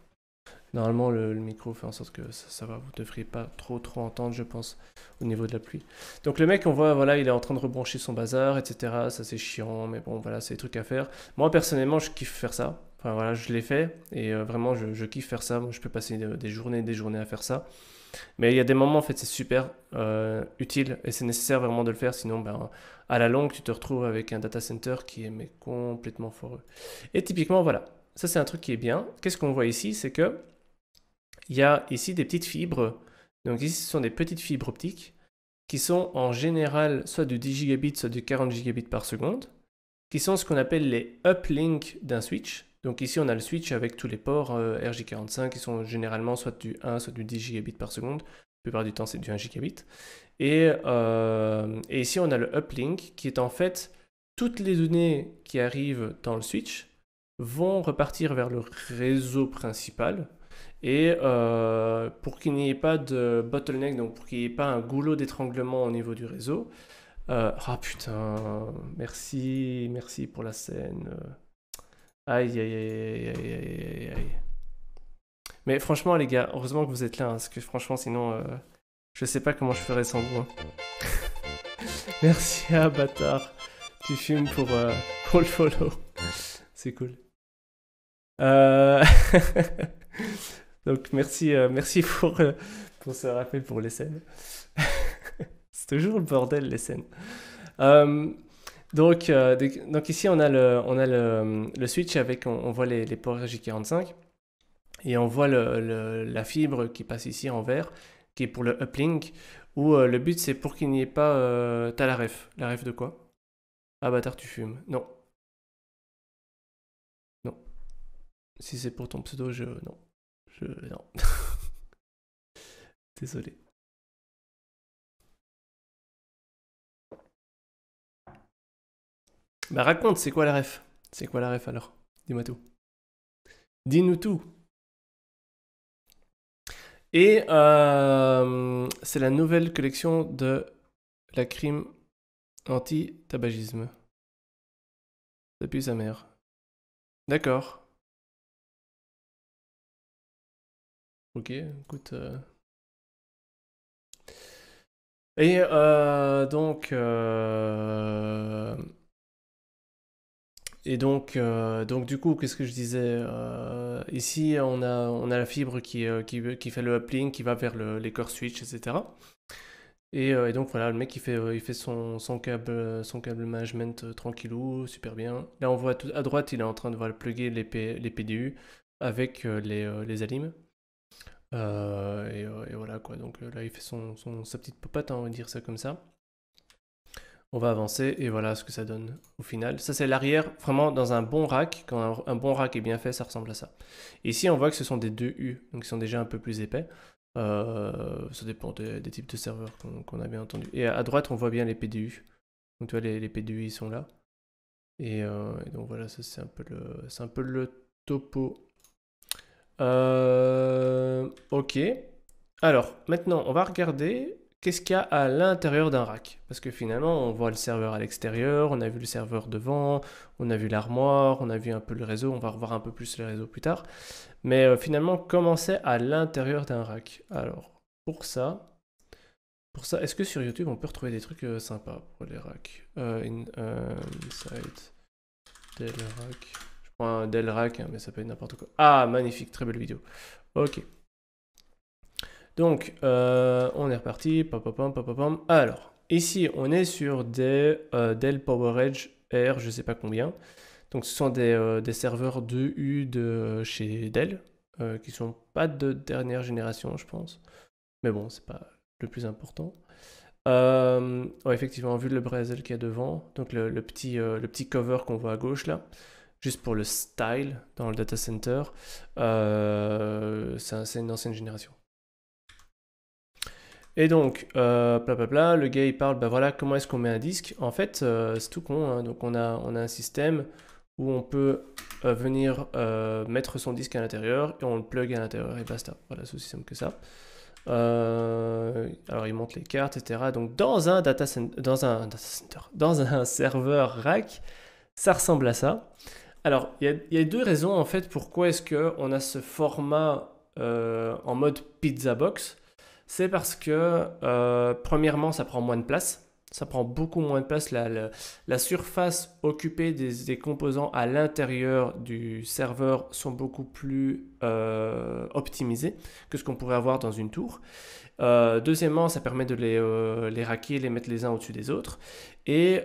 Normalement, le, micro fait en sorte que ça, va, vous ne devriez pas trop trop entendre, je pense, au niveau de la pluie. Donc le mec, on voit, voilà, il est en train de rebrancher son bazar, etc. Ça, c'est chiant, mais bon, voilà, c'est des trucs à faire. Moi, personnellement, je kiffe faire ça. Enfin, voilà, je l'ai fait, et euh, vraiment, je, kiffe faire ça. Moi, je peux passer des, des journées et des journées à faire ça. Mais il y a des moments, en fait, c'est super euh, utile et c'est nécessaire vraiment de le faire. Sinon, ben, à la longue, tu te retrouves avec un data center qui est complètement foreux. Et typiquement, voilà. Ça, c'est un truc qui est bien. Qu'est-ce qu'on voit ici C'est que il y a ici des petites fibres. Donc ici, ce sont des petites fibres optiques qui sont en général soit de 10 gigabits, soit de 40 gigabits par seconde, qui sont ce qu'on appelle les uplinks d'un switch. Donc ici, on a le switch avec tous les ports euh, RJ45 qui sont généralement soit du 1, soit du 10 gigabits par seconde. La plupart du temps, c'est du 1 gigabit. Euh, et, ici, on a le uplink qui est en fait toutes les données qui arrivent dans le switch vont repartir vers le réseau principal. Et euh, pour qu'il n'y ait pas de bottleneck, donc pour qu'il n'y ait pas un goulot d'étranglement au niveau du réseau, ah putain, merci, merci pour la scène. Aïe, aïe, aïe, aïe, aïe, aïe, aïe. Mais franchement, les gars, heureusement que vous êtes là, hein, parce que franchement, sinon, euh, je sais pas comment je ferais sans vous. Hein. Merci à Bâtard, tu fumes pour, euh, le follow. C'est cool. Euh, donc, merci, merci pour, pour ce rappel pour les scènes. C'est toujours le bordel, les scènes. Euh, donc, ici, on a le, on a le, switch avec, on, voit les, les, ports J45 et on voit la fibre qui passe ici en vert, qui est pour le uplink, où euh, le but c'est pour qu'il n'y ait pas... Euh, t'as la ref. La ref de quoi Ah bâtard, tu fumes. Non.
Non. Si c'est pour ton pseudo, je... Non. Je... Non. Désolé. Bah raconte, c'est quoi la ref C'est quoi la ref alors Dis-moi tout. Dis-nous tout.
Et euh, c'est la nouvelle collection de la
crime anti-tabagisme. Depuis sa mère. D'accord. Ok, écoute. Euh. Et euh, donc... Et donc,
euh, donc du coup, qu'est-ce que je disais euh, Ici, on a, on a la fibre qui, euh, qui, fait le uplink, qui va vers les core switch, etc. Et, donc voilà, le mec il fait, il fait son, son, câble, son câble management tranquillou, super bien. Là, on voit à droite, il est en train de voilà, plugger les, les PDU avec les, les alimes. Et, voilà quoi, donc là il fait sa petite popote, hein, on va dire ça comme ça. On va avancer et voilà ce que ça donne au final. Ça c'est l'arrière, vraiment dans un bon rack. Quand un, bon rack est bien fait, ça ressemble à ça. ici on voit que ce sont des deux u donc ils sont déjà un peu plus épais. Euh, ça dépend des, types de serveurs qu'on a bien entendu. Et à, droite on voit bien les PDU. Donc tu vois les, PDU ils sont là. Euh, et, donc voilà, ça c'est un, peu le, topo. Euh, ok. Alors maintenant on va regarder qu'est-ce qu'il y a à l'intérieur d'un rack Parce que finalement, on voit le serveur à l'extérieur, on a vu le serveur devant, on a vu l'armoire, on a vu un peu le réseau, on va revoir un peu plus le réseau plus tard. Mais euh, finalement, comment c'est à l'intérieur d'un rack Alors, pour ça, pour ça, est-ce que sur YouTube, on peut retrouver des trucs euh, sympas pour les racks euh, Inside Dell Rack. Je prends un Dell Rack, hein, mais ça peut être n'importe quoi. Ah, magnifique, très belle vidéo. Ok. Donc, euh, on est reparti. Alors, ici, on est sur des euh, Dell PowerEdge R, je ne sais pas combien. Donc, ce sont des, euh, serveurs de u de chez Dell, qui ne sont pas de dernière génération, je pense. Mais bon, ce n'est pas le plus important. effectivement, vu le qu'il qui est devant, donc le, petit, le petit cover qu'on voit à gauche là, juste pour le style dans le data center, c'est une ancienne génération. Et donc, euh, le gars il parle, bah voilà, comment est-ce qu'on met un disque En fait, euh, c'est tout con. Hein. Donc, on a, un système où on peut euh, venir mettre son disque à l'intérieur et on le plug à l'intérieur et basta. Voilà, c'est aussi simple que ça. alors, il monte les cartes, etc. Donc, dans un data, dans un data center, dans un serveur rack, ça ressemble à ça. Alors, il y, a deux raisons en fait pourquoi est-ce qu'on a ce format en mode pizza box. C'est parce que, euh, premièrement, ça prend moins de place. Ça prend beaucoup moins de place. La, surface occupée des, composants à l'intérieur du serveur sont beaucoup plus euh, optimisées que ce qu'on pourrait avoir dans une tour. Euh, deuxièmement, ça permet de les, euh, les raquer, les mettre les uns au-dessus des autres. Et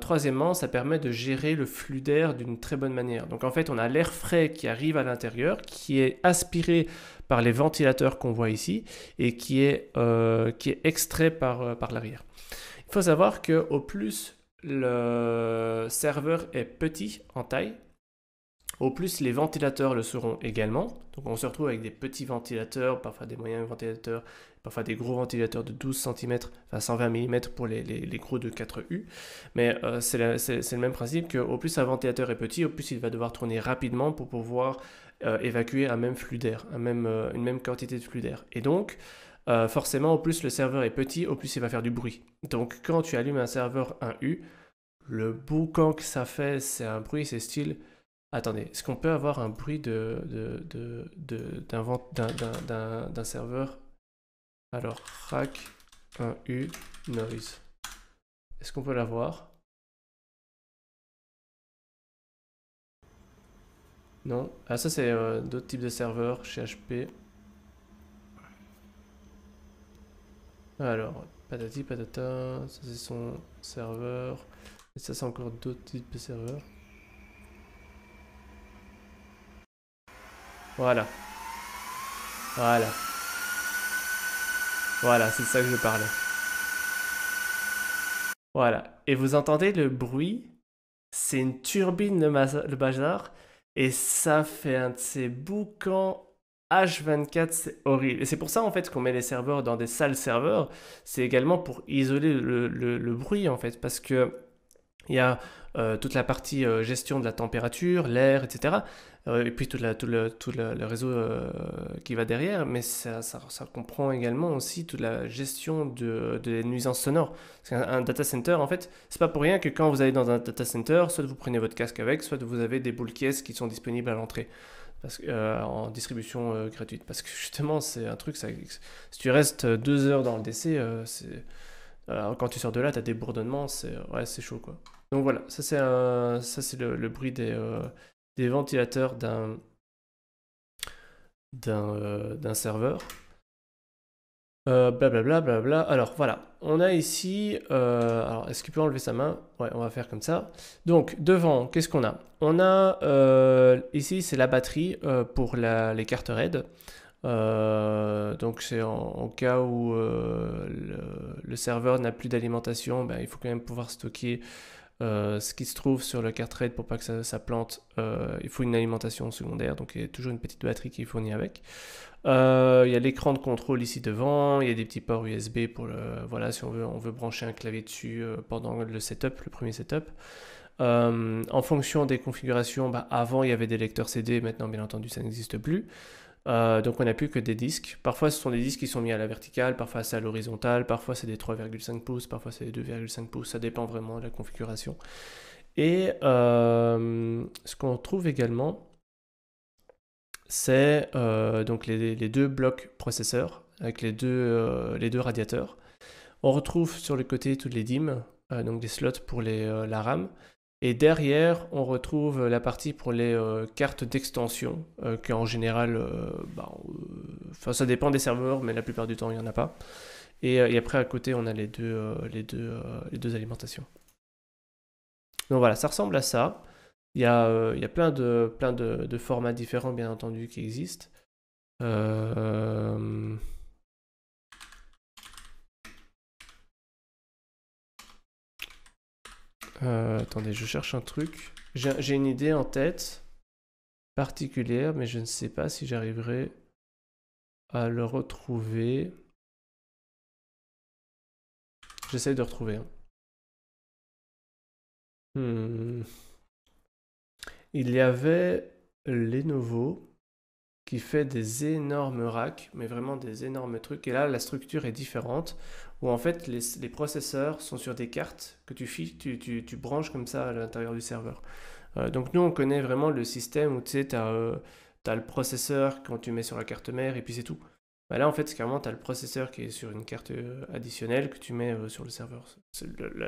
troisièmement, ça permet de gérer le flux d'air d'une très bonne manière. Donc en fait, on a l'air frais qui arrive à l'intérieur, qui est aspiré par les ventilateurs qu'on voit ici et qui est, euh, qui est extrait par, euh, par l'arrière. Il faut savoir que au plus le serveur est petit en taille, au plus, les ventilateurs le seront également. Donc on se retrouve avec des petits ventilateurs, parfois des moyens ventilateurs, parfois des gros ventilateurs de 12 cm, enfin 120 mm pour les, gros de 4U. Mais euh, c'est le même principe qu'au plus un ventilateur est petit, au plus il va devoir tourner rapidement pour pouvoir euh, évacuer un même flux d'air, un même, euh, une même quantité de flux d'air. Et donc, euh, forcément, au plus le serveur est petit, au plus il va faire du bruit. Donc, quand tu allumes un serveur 1U, le boucan que ça fait, c'est un bruit, c'est style. Attendez, est-ce qu'on peut avoir un bruit de,
d'un, serveur Alors, rack 1U noise. Est-ce qu'on peut l'avoir Non. Ah, ça, c'est euh, d'autres types de serveurs chez HP.
Alors, patati patata, ça c'est son serveur. Et ça, c'est encore d'autres types de serveurs. Voilà. Voilà. Voilà, c'est de ça que je parlais. Voilà. Et vous entendez le bruit C'est une turbine, le bazar. Et ça fait un de ces boucans H24, c'est horrible. Et c'est pour ça en fait qu'on met les serveurs dans des salles serveurs. C'est également pour isoler le, le, bruit en fait, parce que il y a euh, toute la partie euh, gestion de la température, l'air, etc. Euh, et puis tout, tout, le, tout réseau qui va derrière, mais ça, comprend également aussi toute la gestion de, des nuisances sonores. Parce qu'un un data center, en fait, c'est pas pour rien que quand vous allez dans un data center, soit vous prenez votre casque avec, soit vous avez des boules caisses qui sont disponibles à l'entrée. Parce que, en distribution gratuite. Parce que justement, c'est un truc, ça, si tu restes deux heures dans le DC, quand tu sors de là, tu as des bourdonnements, c'est chaud quoi. Donc voilà, ça c'est ça c'est le, bruit euh, des, ventilateurs d'un d'un euh, serveur. Blablabla, euh, bla, bla, bla, Alors voilà, on a ici. alors, est-ce qu'il peut enlever sa main Ouais, on va faire comme ça. Donc, devant, qu'est-ce qu'on a On a ici, c'est la batterie pour les cartes RAID. donc, c'est en, cas où le, serveur n'a plus d'alimentation, ben, il faut quand même pouvoir stocker euh, ce qui se trouve sur le cartridge pour pas que ça, plante, euh, il faut une alimentation secondaire, donc il y a toujours une petite batterie qui est fournie avec. Euh, il y a l'écran de contrôle ici devant, il y a des petits ports USB pour voilà, si on veut, brancher un clavier dessus pendant le setup, le premier setup. en fonction des configurations, bah, avant il y avait des lecteurs CD, maintenant bien entendu ça n'existe plus. Euh, donc on n'a plus que des disques. Parfois ce sont des disques qui sont mis à la verticale, parfois c'est à l'horizontale, parfois c'est des 3,5 pouces, parfois c'est des 2,5 pouces, ça dépend vraiment de la configuration. Et euh, ce qu'on trouve également, c'est euh, les, deux blocs processeurs avec les deux, les radiateurs. On retrouve sur le côté toutes les DIMM, donc des slots pour la RAM. Et derrière, on retrouve la partie pour les euh, cartes d'extension, euh, qui en général, euh, bah, ça dépend des serveurs, mais la plupart du temps, il n'y en a pas. Et, après, à côté, on a les deux, les deux, les deux alimentations. Donc voilà, ça ressemble à ça. Il y a, il y plein, de, plein de, de, formats différents, bien entendu, qui existent. Euh, Euh, attendez, je cherche un truc. J'ai une idée en tête
particulière, mais je ne sais pas si j'arriverai à le retrouver. J'essaie de retrouver. Hein. Hmm. Il y avait Lenovo qui fait des énormes racks, mais
vraiment des énormes trucs. Et là, la structure est différente où en fait les, les, processeurs sont sur des cartes que tu, tu, tu, tu branches comme ça à l'intérieur du serveur. Euh, donc nous, on connaît vraiment le système où tu sais, tu as, euh, le processeur quand tu mets sur la carte mère et puis c'est tout. Bah, là, en fait, carrément, tu as le processeur qui est sur une carte euh, additionnelle que tu mets sur le serveur.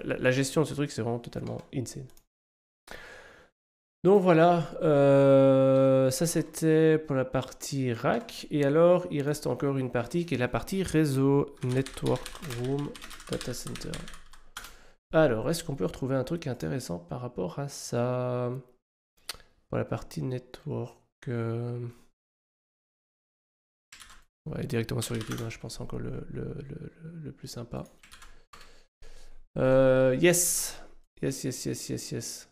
la, gestion de ce truc, c'est vraiment totalement insane. Donc voilà, euh, ça c'était pour la partie rack. Et alors, il reste encore une partie qui est la partie réseau Network Room Data Center. Alors, est-ce qu'on peut retrouver un truc intéressant par rapport à ça Pour la partie Network... Euh, On directement sur YouTube, hein, je pense encore le, le, le, plus sympa. Euh, yes Yes, yes, yes, yes, yes.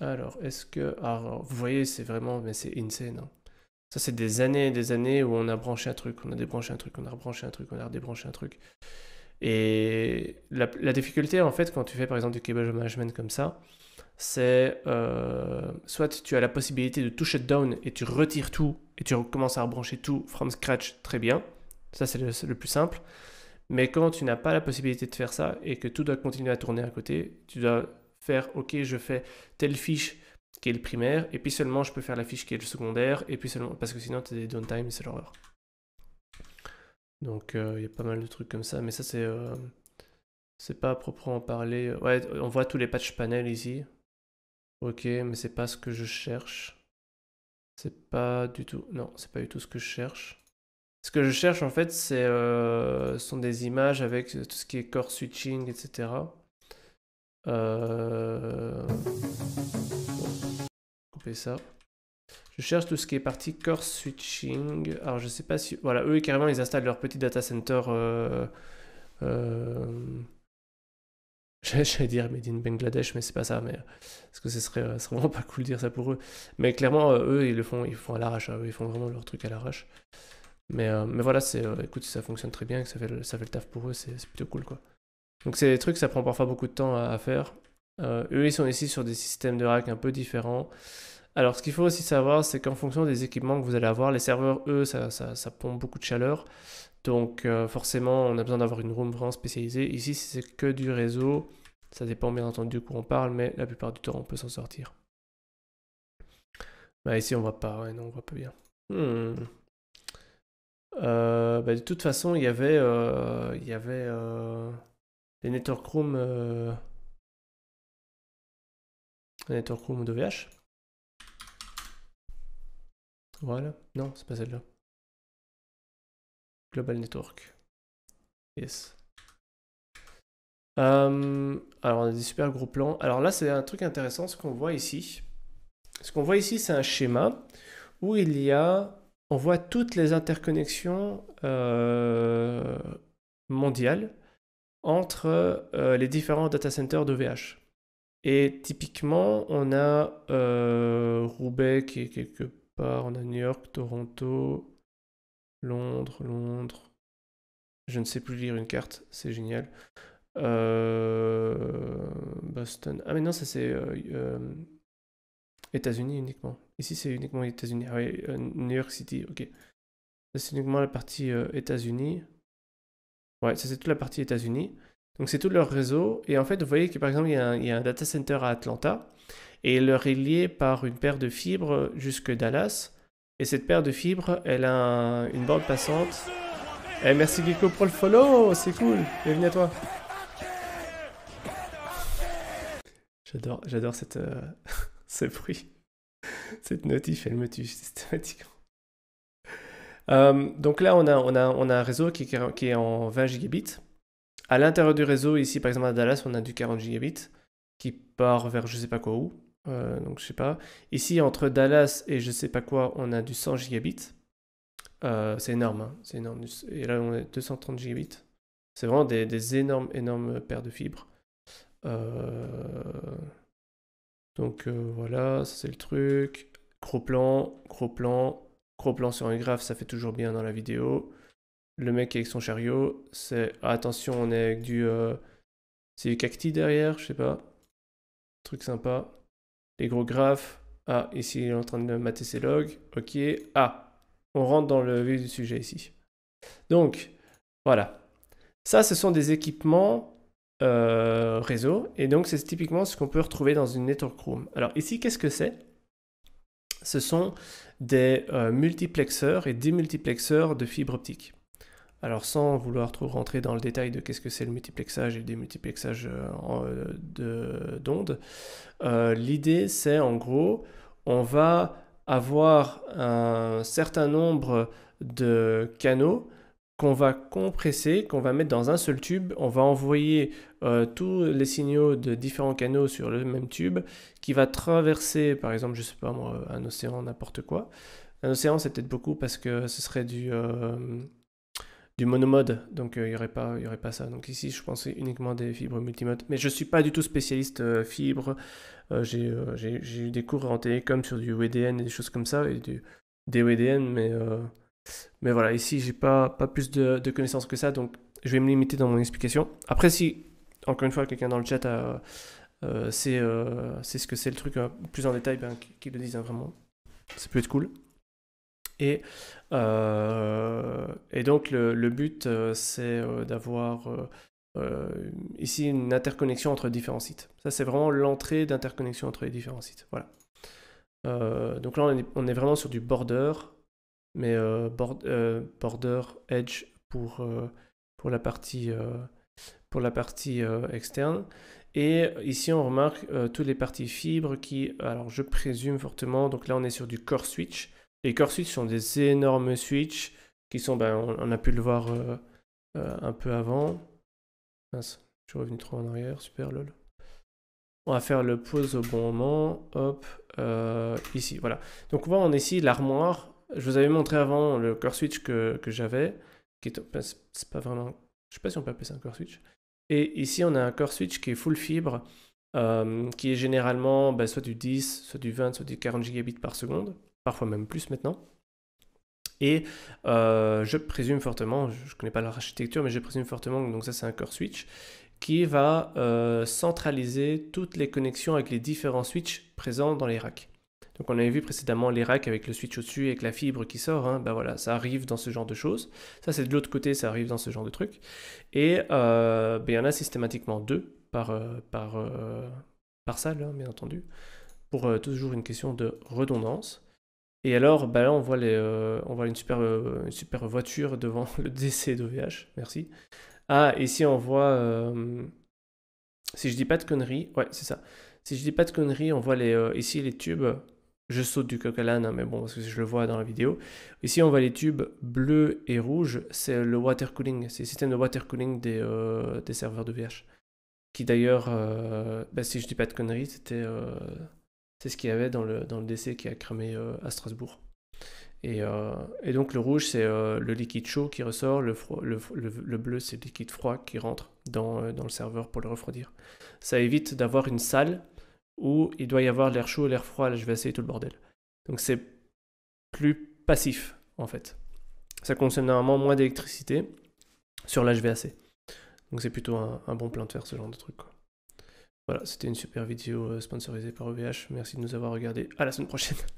Alors, est-ce que. Alors, vous voyez, c'est vraiment. Mais c'est insane. Hein. Ça, c'est des années et des années où on a branché un truc, on a débranché un truc, on a rebranché un truc, on a débranché un truc. Et la, difficulté, en fait, quand tu fais par exemple du cable management comme ça, c'est euh, soit tu as la possibilité de tout down et tu retires tout et tu recommences à rebrancher tout from scratch très bien. Ça, c'est le plus simple. Mais quand tu n'as pas la possibilité de faire ça et que tout doit continuer à tourner à côté, tu dois ok, je fais telle fiche qui est le primaire, et puis seulement je peux faire la fiche qui est le secondaire, et puis seulement, parce que sinon tu as des downtime, c'est l'horreur. Donc euh, il y a pas mal de trucs comme ça, mais ça c'est euh, c'est pas à proprement parler. Ouais, on voit tous les patch panels ici. Ok, mais c'est pas ce que je cherche. C'est pas du tout. Non, c'est pas du tout ce que je cherche. Ce que je cherche en fait, c'est euh, sont des images avec tout ce qui est core switching, etc. Euh, ça. Je cherche tout ce qui est parti core switching. Alors je sais pas si... Voilà, eux carrément ils installent leur petit data center. Euh, euh, j'allais dire Made in Bangladesh, mais c'est pas ça. Mais parce que ce serait, vraiment pas cool de dire ça pour eux. Mais clairement, eux ils le font, ils font à l'arrache. Hein. Ils font vraiment leur truc à l'arrache. Mais, mais voilà, c'est, écoute, ça fonctionne très bien, que ça fait ça fait le taf pour eux, c'est, plutôt cool quoi. Donc c'est des trucs, ça prend parfois beaucoup de temps à, faire. Euh, eux, ils sont ici sur des systèmes de rack un peu différents. Alors ce qu'il faut aussi savoir, c'est qu'en fonction des équipements que vous allez avoir, les serveurs, eux, ça, ça, pompe beaucoup de chaleur. Donc euh, forcément, on a besoin d'avoir une room vraiment spécialisée. Ici, c'est que du réseau, ça dépend bien entendu de quoi on parle, mais la plupart du temps, on peut s'en sortir. Bah ici, on voit pas, ouais, non, on voit pas bien. Hmm. Euh, bah, de toute façon, il y avait... il y avait
les network room, euh, network room d'OVH. Voilà, non, c'est pas celle-là. Global Network. Yes.
Hum, alors, on a des super gros plans. Alors là, c'est un truc intéressant, ce qu'on voit ici. Ce qu'on voit ici, c'est un schéma où il y a, on voit toutes les interconnexions euh, mondiales entre euh, les différents data centers VH Et typiquement, on a euh, Roubaix qui quelque part, on a New York, Toronto, Londres, Londres. Je ne sais plus lire une carte, c'est génial. Euh, Boston. Ah mais non, ça c'est États-Unis uniquement. Ici c'est uniquement États-Unis. Ah oui, New York City, ok. C'est uniquement la partie États-Unis. Ouais, ça c'est toute la partie États-Unis. Donc c'est tout leur réseau. Et en fait, vous voyez que par exemple, il y, a un, data center à Atlanta et il est lié par une paire de fibres jusque Dallas. Et cette paire de fibres, elle a une bande passante. Eh, merci Gecko pour le follow, c'est cool. Bienvenue à toi. J'adore, j'adore cette, euh, ce bruit. Cette notif, elle me tue systématiquement. Euh, donc là, on a, un réseau qui, est en 20 gigabits. À l'intérieur du réseau, ici par exemple à Dallas, on a du 40 gigabits qui part vers je sais pas quoi où. Euh, donc je sais pas. Ici, entre Dallas et je sais pas quoi, on a du 100 gigabits. Euh, c'est énorme, hein. c'est énorme. Et là, on est 230 gigabits. C'est vraiment des, énormes, énormes paires de fibres. Donc voilà, ça c'est le truc. Gros plan, gros plan, Gros plan sur un graphe, ça fait toujours bien dans la vidéo. Le mec avec son chariot, c'est... Ah, attention, on est avec du... Euh, c'est du cacti derrière, je sais pas. Truc sympa. Les gros graphes. Ah, ici, il est en train de mater ses logs. Ok. Ah, on rentre dans le vif du sujet ici. Donc, voilà. Ça, ce sont des équipements euh, réseau. Et donc, c'est typiquement ce qu'on peut retrouver dans une network room. Alors, ici, qu'est-ce que c'est ce sont des euh, multiplexeurs et démultiplexeurs de fibres optiques. Alors sans vouloir trop rentrer dans le détail de qu'est-ce que c'est le multiplexage et le démultiplexage euh, euh, d'ondes, l'idée c'est en gros on va avoir un certain nombre de canaux qu'on va compresser, qu'on va mettre dans un seul tube. On va envoyer euh, tous les signaux de différents canaux sur le même tube qui va traverser, par exemple, je sais pas moi, un océan, n'importe quoi. Un océan, c'est peut-être beaucoup parce que ce serait du, euh, du monomode, donc euh, il n'y aurait, pas, aurait pas ça. Donc ici, je pensais uniquement des fibres multimodes. Mais je ne suis pas du tout spécialiste fibre. J'ai eu des cours en télécom sur du WDN e et des choses comme ça, et du DWDN, e mais mais voilà, ici, j'ai pas, pas plus de, de, connaissances que ça, donc je vais me limiter dans mon explication. Après, si, encore une fois, quelqu'un dans le chat euh, euh, sait, ce que c'est le truc euh, plus en détail, ben, qu'il le dise hein, vraiment. Ça peut être cool. Et, et donc, le, le but, c'est d'avoir ici une interconnexion entre différents sites. Ça, c'est vraiment l'entrée d'interconnexion entre les différents sites. Voilà. donc là, on est, on est vraiment sur du border mais euh, euh, border edge pour, euh, pour la partie, pour la partie externe. Et ici, on remarque toutes les parties fibres qui, alors je présume fortement, donc là on est sur du core switch. Les core switch sont des énormes switches qui sont, ben, on, a pu le voir un peu avant. je suis revenu trop en arrière, super lol. On va faire le pause au bon moment. Hop, ici, voilà. Donc on voit, on est ici l'armoire je vous avais montré avant le core switch que, j'avais, qui est, ben, c'est pas vraiment, je sais pas si on peut appeler ça un core switch. Et ici, on a un core switch qui est full fibre, euh, qui est généralement ben, soit du 10, soit du 20, soit du 40 gigabits par seconde, parfois même plus maintenant. Et euh, je présume fortement, je connais pas leur architecture, mais je présume fortement que donc ça c'est un core switch qui va euh, centraliser toutes les connexions avec les différents switches présents dans les racks. Donc on avait vu précédemment les racks avec le switch au-dessus, avec la fibre qui sort, ben voilà, ça arrive dans ce genre de choses. Ça c'est de l'autre côté, ça arrive dans ce genre de trucs. Et euh, bah, il y en a systématiquement deux par, euh, par, euh, par salle, hein, bien entendu, pour toujours une question de redondance. Et alors, ben là, on voit, les, on voit une, super, super voiture devant le DC d'OVH, merci. Ah, ici, on voit... si je dis pas de conneries, ouais, c'est ça. Si je dis pas de conneries, on voit les, ici les tubes je saute du coq à l'âne, hein, mais bon, parce que je le vois dans la vidéo. Ici, on voit les tubes bleus et rouges, c'est le water cooling, c'est le système de water cooling des, euh, serveurs de VH. Qui d'ailleurs, euh, bah, si je dis pas de conneries, c'était euh, c'est ce qu'il y avait dans le, dans le décès qui a cramé à Strasbourg. Et, donc le rouge, c'est le liquide chaud qui ressort, le, bleu, c'est le liquide froid qui rentre dans, dans le serveur pour le refroidir. Ça évite d'avoir une salle où il doit y avoir l'air chaud, l'air froid, je vais essayer tout le bordel. Donc c'est plus passif en fait. Ça consomme normalement moins d'électricité sur l'HVAC. Donc c'est plutôt un, bon plan de faire ce genre de truc. Voilà, c'était une super vidéo euh, sponsorisée par EVH. Merci de nous avoir regardé. À la semaine prochaine.